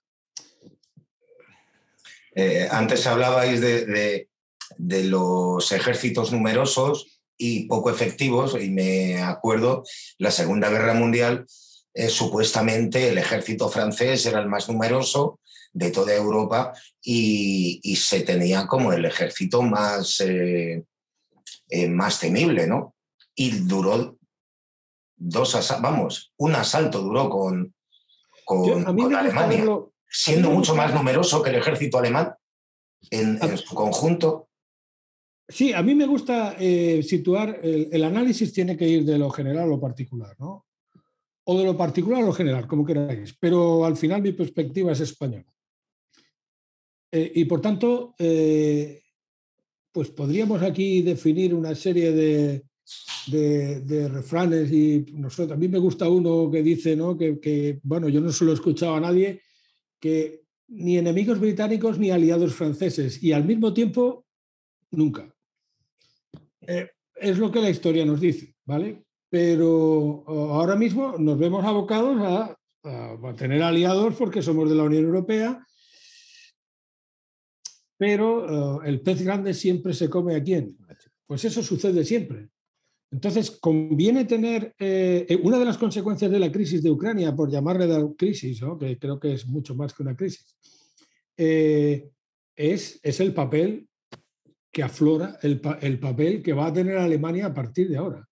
Eh, antes hablabais de, de los ejércitos numerosos y poco efectivos, y me acuerdo, la Segunda Guerra Mundial, eh, supuestamente el ejército francés era el más numeroso de toda Europa y, y se tenía como el ejército más, eh, eh, más temible, ¿no? Y duró dos asaltos, vamos, un asalto duró con, con, Alemania, siendo mucho más numeroso que el ejército alemán en, en su conjunto. Sí, a mí me gusta eh, situar, el, análisis tiene que ir de lo general a lo particular, ¿no? O de lo particular a lo general, como queráis, pero al final mi perspectiva es española. Eh, y por tanto, eh, pues podríamos aquí definir una serie de, refranes y nosotros, a mí me gusta uno que dice, ¿no? Que, que, bueno, yo no se lo he escuchado a nadie, que ni enemigos británicos ni aliados franceses y al mismo tiempo nunca. Eh, es lo que la historia nos dice, ¿vale? Pero ahora mismo nos vemos abocados a, tener aliados porque somos de la Unión Europea, pero eh, el pez grande siempre se come a quién. Pues eso sucede siempre. Entonces, conviene tener eh, una de las consecuencias de la crisis de Ucrania, por llamarle la crisis, que creo que es mucho más que una crisis, es el papel que aflora el, papel que va a tener Alemania a partir de ahora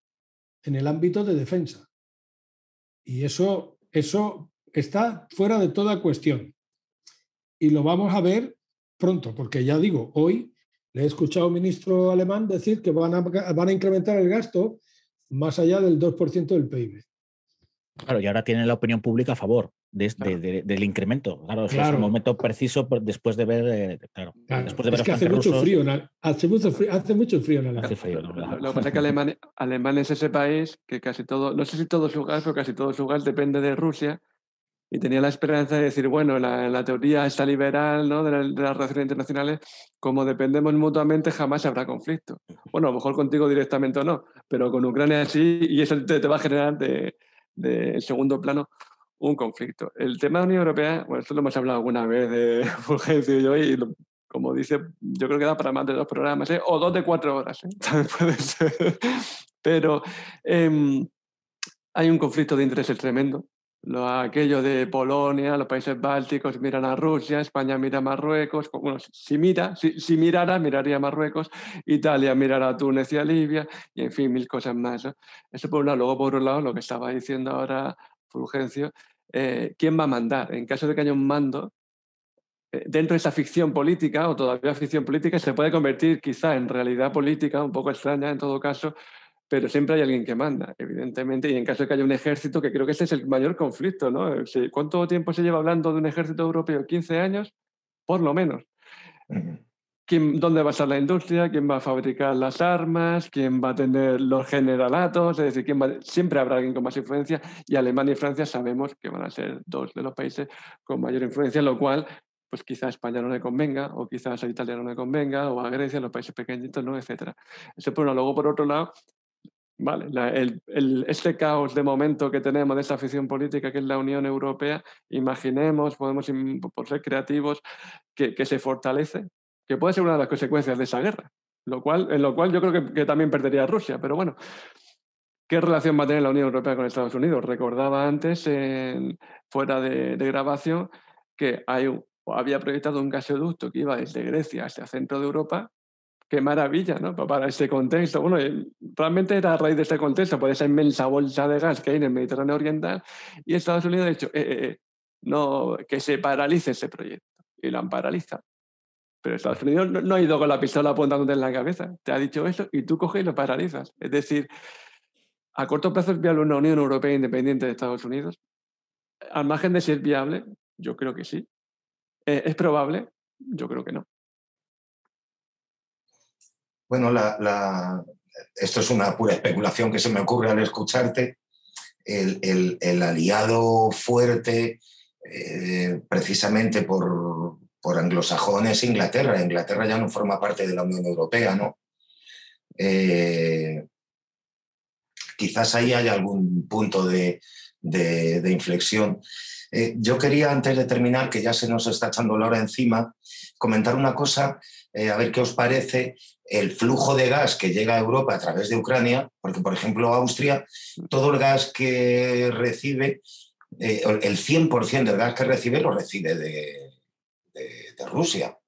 en el ámbito de defensa. Y eso, eso está fuera de toda cuestión. Y lo vamos a ver pronto, porque ya digo, hoy le he escuchado al ministro alemán decir que van a, van a incrementar el gasto más allá del 2% del PIB. Claro, y ahora tienen la opinión pública a favor del incremento. Claro, es un momento preciso después de ver. Eh, claro, después de ver es que hace mucho, frío, hace mucho, frío, hace mucho frío en Alemania. Lo que pasa es que Alemania, es ese país que casi todo, no sé si todo su gas, pero casi todo su gas depende de Rusia. Y tenía la esperanza de decir, bueno, la, teoría está liberal ¿no? de, las relaciones internacionales, como dependemos mutuamente, jamás habrá conflicto. Bueno, a lo mejor contigo directamente o no, pero con Ucrania sí, y eso te, va a generar de, de segundo plano un conflicto. El tema de la Unión Europea, bueno, esto lo hemos hablado alguna vez de Fulgencio y yo, y como dice, yo creo que da para más de dos programas, ¿eh? o dos de cuatro horas, ¿eh? también puede ser. Pero em, hay un conflicto de intereses tremendo. Lo, aquello de Polonia, los países bálticos miran a Rusia, España mira a Marruecos, bueno, si, mira, si, si mirara, miraría a Marruecos, Italia mirará a Túnez y a Libia, y en fin, mil cosas más. Eso por un lado. Luego, por otro lado, lo que estaba diciendo ahora Fulgencio, eh, quién va a mandar. En caso de que haya un mando, eh, dentro de esa ficción política, o todavía ficción política, se puede convertir quizá en realidad política, un poco extraña en todo caso, pero siempre hay alguien que manda, evidentemente, y en caso de que haya un ejército, que creo que ese es el mayor conflicto, ¿no? Eh, ¿Cuánto tiempo se lleva hablando de un ejército europeo? ¿15 años? Por lo menos dónde va a estar la industria, quién va a fabricar las armas, quién va a tener los generalatos, es decir, siempre habrá alguien con más influencia y Alemania y Francia sabemos que van a ser dos de los países con mayor influencia, lo cual pues quizá a España no le convenga, o quizás a Italia no le convenga, o a Grecia, los países pequeñitos, ¿no? etcétera. Eso por Luego, por otro lado, Vale, este caos de momento que tenemos de esta afición política que es la Unión Europea, imaginemos, podemos, por ser creativos, que se fortalece que puede ser una de las consecuencias de esa guerra, lo cual, en lo cual yo creo que, también perdería Rusia, pero bueno. ¿Qué relación va a tener la Unión Europea con Estados Unidos? Recordaba antes, fuera de, grabación, que había proyectado un gasoducto que iba desde Grecia hacia el centro de Europa. Qué maravilla, ¿no? Para ese contexto. Bueno, realmente era a raíz de este contexto, por esa inmensa bolsa de gas que hay en el Mediterráneo Oriental. Y Estados Unidos ha dicho eh, eh, eh, no, que se paralice ese proyecto. Y la han paralizado. Pero Estados Unidos no, ha ido con la pistola apuntándote en la cabeza, te ha dicho eso y tú coges y lo paralizas. Es decir, a corto plazo es viable una Unión Europea independiente de Estados Unidos. Al margen de si es viable, yo creo que sí. Eh, ¿Es probable? Yo creo que no. Bueno, esto es una pura especulación que se me ocurre al escucharte. El, aliado fuerte, eh, precisamente por, por anglosajones Inglaterra. Inglaterra ya no forma parte de la Unión Europea, ¿no? Eh, quizás ahí haya algún punto de, inflexión. Eh, yo quería, antes de terminar, que ya se nos está echando la hora encima, comentar una cosa, eh, a ver qué os parece el flujo de gas que llega a Europa a través de Ucrania, porque, por ejemplo, Austria, todo el gas que recibe, el 100% del gas que recibe lo recibe de, Rusia.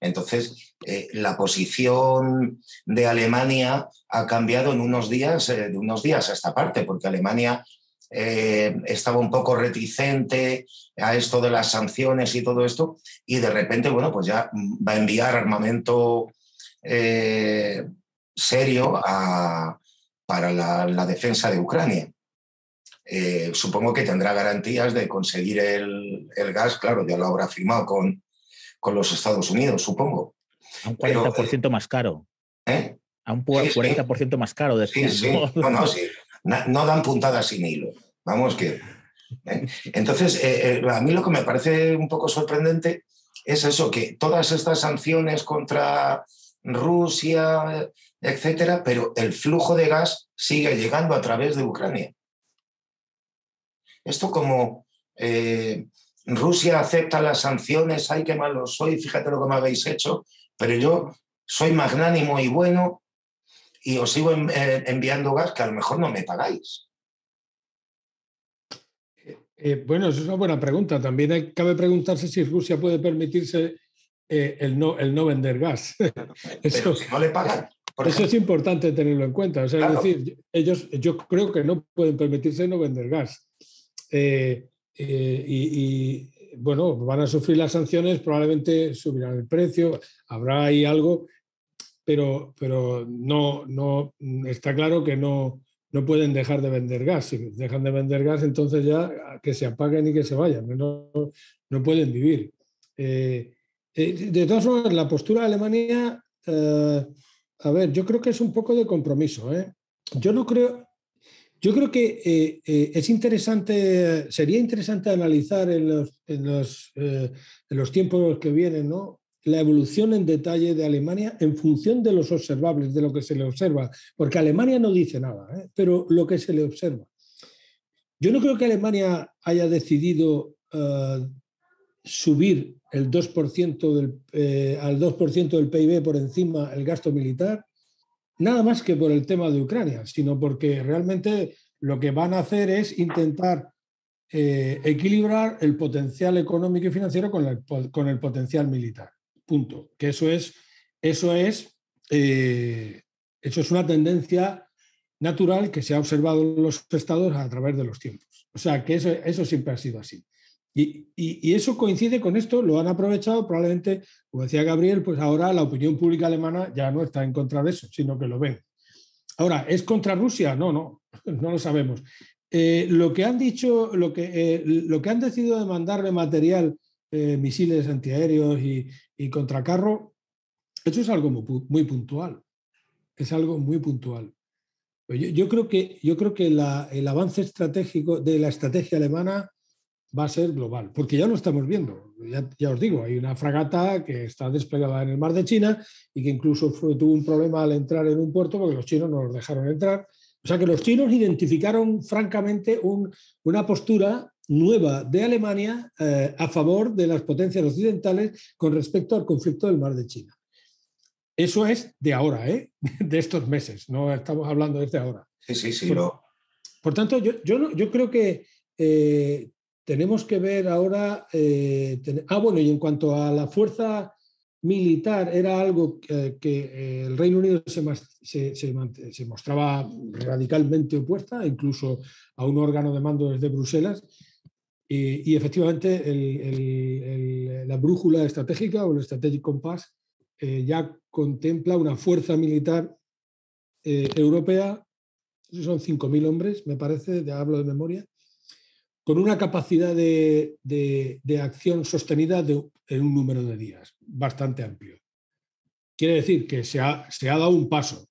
Entonces, eh, la posición de Alemania ha cambiado en unos días, eh, unos días a esta parte, porque Alemania eh, estaba un poco reticente a esto de las sanciones y todo esto, y de repente, bueno, pues ya va a enviar armamento serio para la defensa de Ucrania. Eh, supongo que tendrá garantías de conseguir el, gas, claro, ya lo habrá firmado con, con los Estados Unidos, supongo. A un 40% eh, más caro. ¿Eh? A un 40% más caro. decir No, No, dan puntadas sin hilo. Vamos que... ¿eh? Entonces, a mí lo que me parece un poco sorprendente es eso, que todas estas sanciones contra Rusia, etcétera, pero el flujo de gas sigue llegando a través de Ucrania. Esto como eh, Rusia acepta las sanciones, ay, qué malo soy, fíjate lo que me habéis hecho, pero yo soy magnánimo y bueno y os sigo eh, enviando gas que a lo mejor no me pagáis. Eh, bueno, eso es una buena pregunta. También cabe preguntarse si Rusia puede permitirse el, no, el no vender gas. eso, no le pagan. Eso es importante tenerlo en cuenta. decir, ellos yo creo que no pueden permitirse no vender gas. Eh, eh, y, bueno, van a sufrir las sanciones, probablemente subirán el precio, habrá ahí algo, pero, pero no, no, mm, está claro que no, no pueden dejar de vender gas. Si dejan de vender gas, entonces ya ah, que se apaguen y que se vayan, no, pueden vivir. Eh, de todas formas, la postura de Alemania, a ver, yo creo que es un poco de compromiso. Yo no creo, yo creo que eh, eh, es interesante, sería interesante analizar eh, en los, tiempos que vienen, ¿no? la evolución en detalle de Alemania en función de los observables, de lo que se le observa, porque Alemania no dice nada, ¿eh? pero lo que se le observa. Yo no creo que Alemania haya decidido subir el 2% del, al 2% del PIB por encima el gasto militar nada más que por el tema de Ucrania, sino porque realmente lo que van a hacer es intentar eh, equilibrar el potencial económico y financiero con, el potencial militar. Punto. Que eso es, eso es, eh, eso es una tendencia natural que se ha observado en los estados a través de los tiempos. O sea, que eso, eso siempre ha sido así. Y, eso coincide con esto, lo han aprovechado probablemente, como decía Gabriel, pues ahora la opinión pública alemana ya no está en contra de eso, sino que lo ven. Ahora, ¿es contra Rusia? No, no, no lo sabemos. Eh, lo que han dicho, lo que, eh, lo que han decidido de mandarle material, eh, misiles antiaéreos y, y contracarro, eso es algo muy, puntual. Es algo muy puntual. Yo, creo que, yo creo que el avance estratégico de la estrategia alemana va a ser global, porque ya lo estamos viendo. Ya, os digo, hay una fragata que está desplegada en el mar de China y que incluso tuvo un problema al entrar en un puerto porque los chinos no los dejaron entrar. O sea que los chinos identificaron francamente una postura nueva de Alemania eh, a favor de las potencias occidentales con respecto al conflicto del mar de China. Eso es de ahora, ¿eh? de estos meses, no estamos hablando desde ahora. Sí, sí, sí. Por, tanto, yo, yo creo que, eh, tenemos que ver ahora. Eh, ah, bueno, y en cuanto a la fuerza militar, era algo que, eh, el Reino Unido se, mostraba radicalmente opuesta, incluso a un órgano de mando desde Bruselas. Y, efectivamente, la brújula estratégica o el Strategic Compass eh, ya contempla una fuerza militar europea, son 5.000 hombres, me parece, ya hablo de memoria, con una capacidad de, acción sostenida en un número de días bastante amplio. Quiere decir que se ha, se ha dado un paso.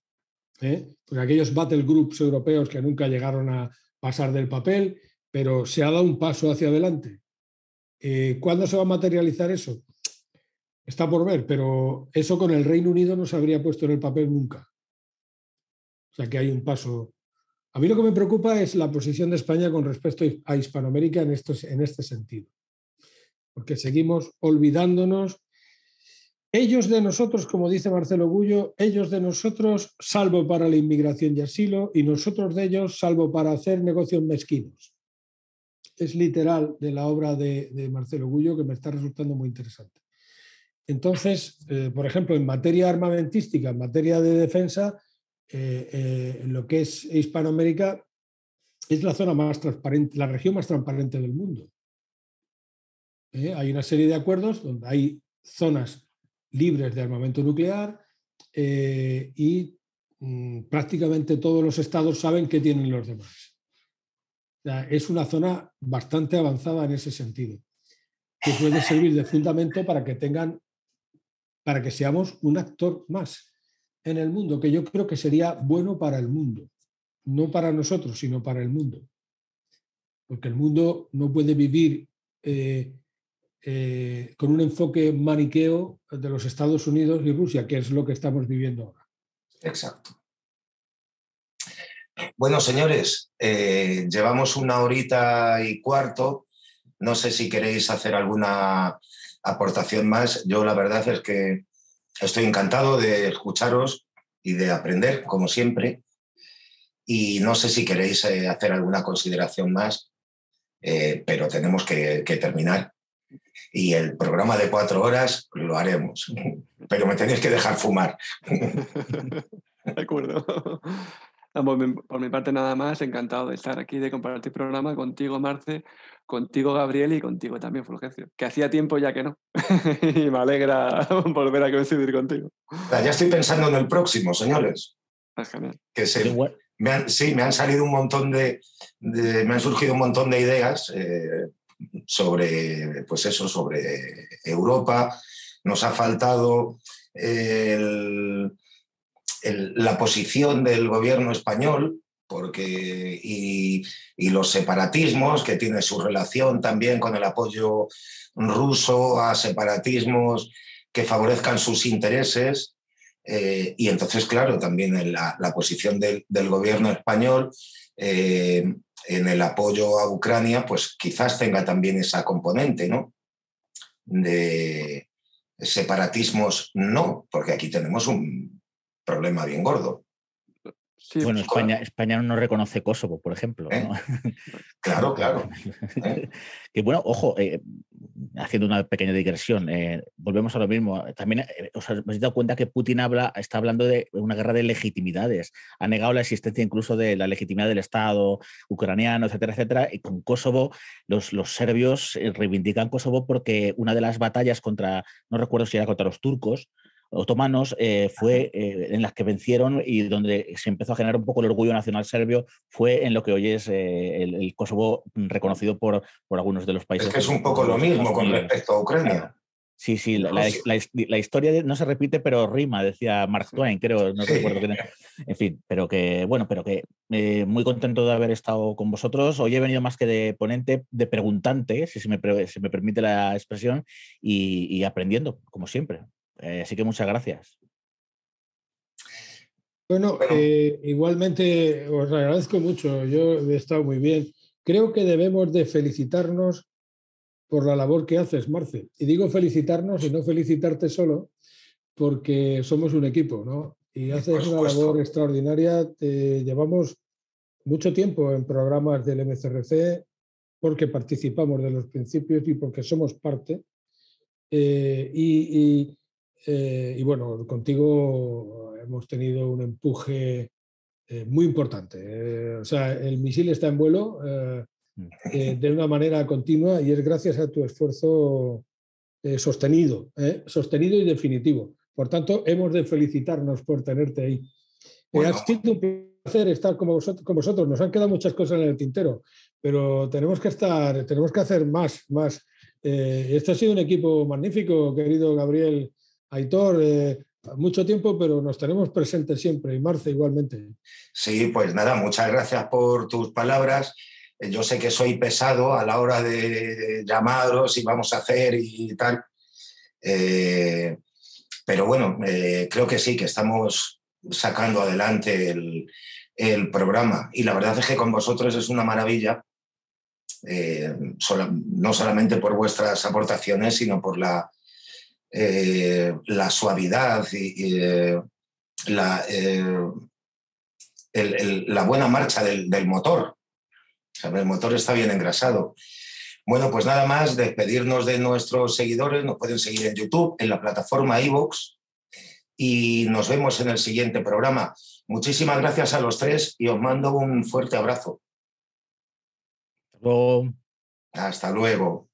¿eh? Pues aquellos battle groups europeos que nunca llegaron a pasar del papel, pero se ha dado un paso hacia adelante. Eh, ¿Cuándo se va a materializar eso? Está por ver, pero eso con el Reino Unido no se habría puesto en el papel nunca. O sea que hay un paso a mí lo que me preocupa es la posición de España con respecto a Hispanoamérica en, en este sentido, porque seguimos olvidándonos. Ellos de nosotros, como dice Marcelo Gullo, ellos de nosotros, salvo para la inmigración y asilo, y nosotros de ellos, salvo para hacer negocios mezquinos. Es literal de la obra de, Marcelo Gullo que me está resultando muy interesante. Entonces, eh, por ejemplo, en materia armamentística, en materia de defensa, eh, eh, lo que es Hispanoamérica, es la zona más transparente, la región más transparente del mundo. Eh, hay una serie de acuerdos donde hay zonas libres de armamento nuclear y mm, prácticamente todos los estados saben qué tienen los demás. es una zona bastante avanzada en ese sentido, que puede servir de fundamento para que tengan, para que seamos un actor más en el mundo que yo creo que sería bueno para el mundo, no para nosotros, sino para el mundo. Porque el mundo no puede vivir eh, eh, con un enfoque maniqueo de los Estados Unidos y Rusia, que es lo que estamos viviendo ahora. Exacto. Bueno, señores, eh, llevamos una horita y cuarto. No sé si queréis hacer alguna aportación más. Yo la verdad es que Estoy encantado de escucharos y de aprender, como siempre. Y no sé si queréis eh, hacer alguna consideración más, eh, pero tenemos que, terminar. Y el programa de cuatro horas lo haremos, pero me tenéis que dejar fumar. De acuerdo. Por mi, parte nada más, encantado de estar aquí, de compartir programa contigo, Marce, contigo Gabriel y contigo también Fulgencio, que hacía tiempo ya que no. y me alegra volver a coincidir contigo. Ya estoy pensando en el próximo, señores. Ah, que sí, me han salido un montón de, me han surgido un montón de ideas eh, sobre, pues eso, sobre Europa. Nos ha faltado la posición del gobierno español porque y, los separatismos, que tiene su relación también con el apoyo ruso a separatismos que favorezcan sus intereses. Eh, y entonces, claro, también la, posición del, gobierno español eh, en el apoyo a Ucrania, pues quizás tenga también esa componente, ¿no? De separatismos no, porque aquí tenemos un problema bien gordo bueno, pues, España, España no reconoce Kosovo, por ejemplo. ¿Eh? Claro, claro. ¿Eh? que bueno, ojo, eh, haciendo una pequeña digresión, volvemos a lo mismo. También os habéis dado cuenta que Putin habla, está hablando de una guerra de legitimidades. Ha negado la existencia incluso de la legitimidad del Estado ucraniano, etcétera, etcétera. Y con Kosovo, los, los serbios reivindican Kosovo porque una de las batallas contra, no recuerdo si era contra los turcos, otomanos eh, fue eh, en las que vencieron y donde se empezó a generar un poco el orgullo nacional serbio fue en lo que hoy es eh, el, Kosovo reconocido por, por algunos de los países. Es que es un poco lo mismo con respecto a Ucrania. Sí, sí, la, historia no se repite, pero rima, decía Mark Twain, creo, no recuerdo En fin, pero que, bueno, pero que muy contento de haber estado con vosotros. Hoy he venido más que de ponente, de preguntante, si se me, permite la expresión, y aprendiendo, como siempre. Eh, así que muchas gracias. Bueno, eh, igualmente os agradezco mucho, yo he estado muy bien. Creo que debemos de felicitarnos por la labor que haces, Marce. Y digo felicitarnos y no felicitarte solo, porque somos un equipo, ¿no? Y haces una labor extraordinaria. llevamos mucho tiempo en programas del MCRC porque participamos de los principios y porque somos parte. Eh, y, eh, y bueno, contigo hemos tenido un empuje eh, muy importante. Eh, o sea, el misil está en vuelo mm. de una manera continua y es gracias a tu esfuerzo sostenido, sostenido y definitivo. Por tanto, hemos de felicitarnos por tenerte ahí. ha sido un placer estar con vosotros, con vosotros. Nos han quedado muchas cosas en el tintero, pero tenemos que estar, tenemos que hacer más, más. este ha sido un equipo magnífico, querido Gabriel Aitor, eh, mucho tiempo, pero nos tenemos presentes siempre y Marce igualmente. Sí, pues nada, muchas gracias por tus palabras. Eh, yo sé que soy pesado a la hora de llamaros y vamos a hacer y tal. Eh, pero bueno, creo que sí, que estamos sacando adelante el, programa. Y la verdad es que con vosotros es una maravilla, no solamente por vuestras aportaciones, sino por la eh, la suavidad y, eh, la, eh, la, buena marcha del, motor. el motor está bien engrasado. Bueno, pues nada más, despedirnos de nuestros seguidores. Nos pueden seguir en YouTube, en la plataforma iVoox. Y nos vemos en el siguiente programa. Muchísimas gracias a los tres y os mando un fuerte abrazo. Hasta luego.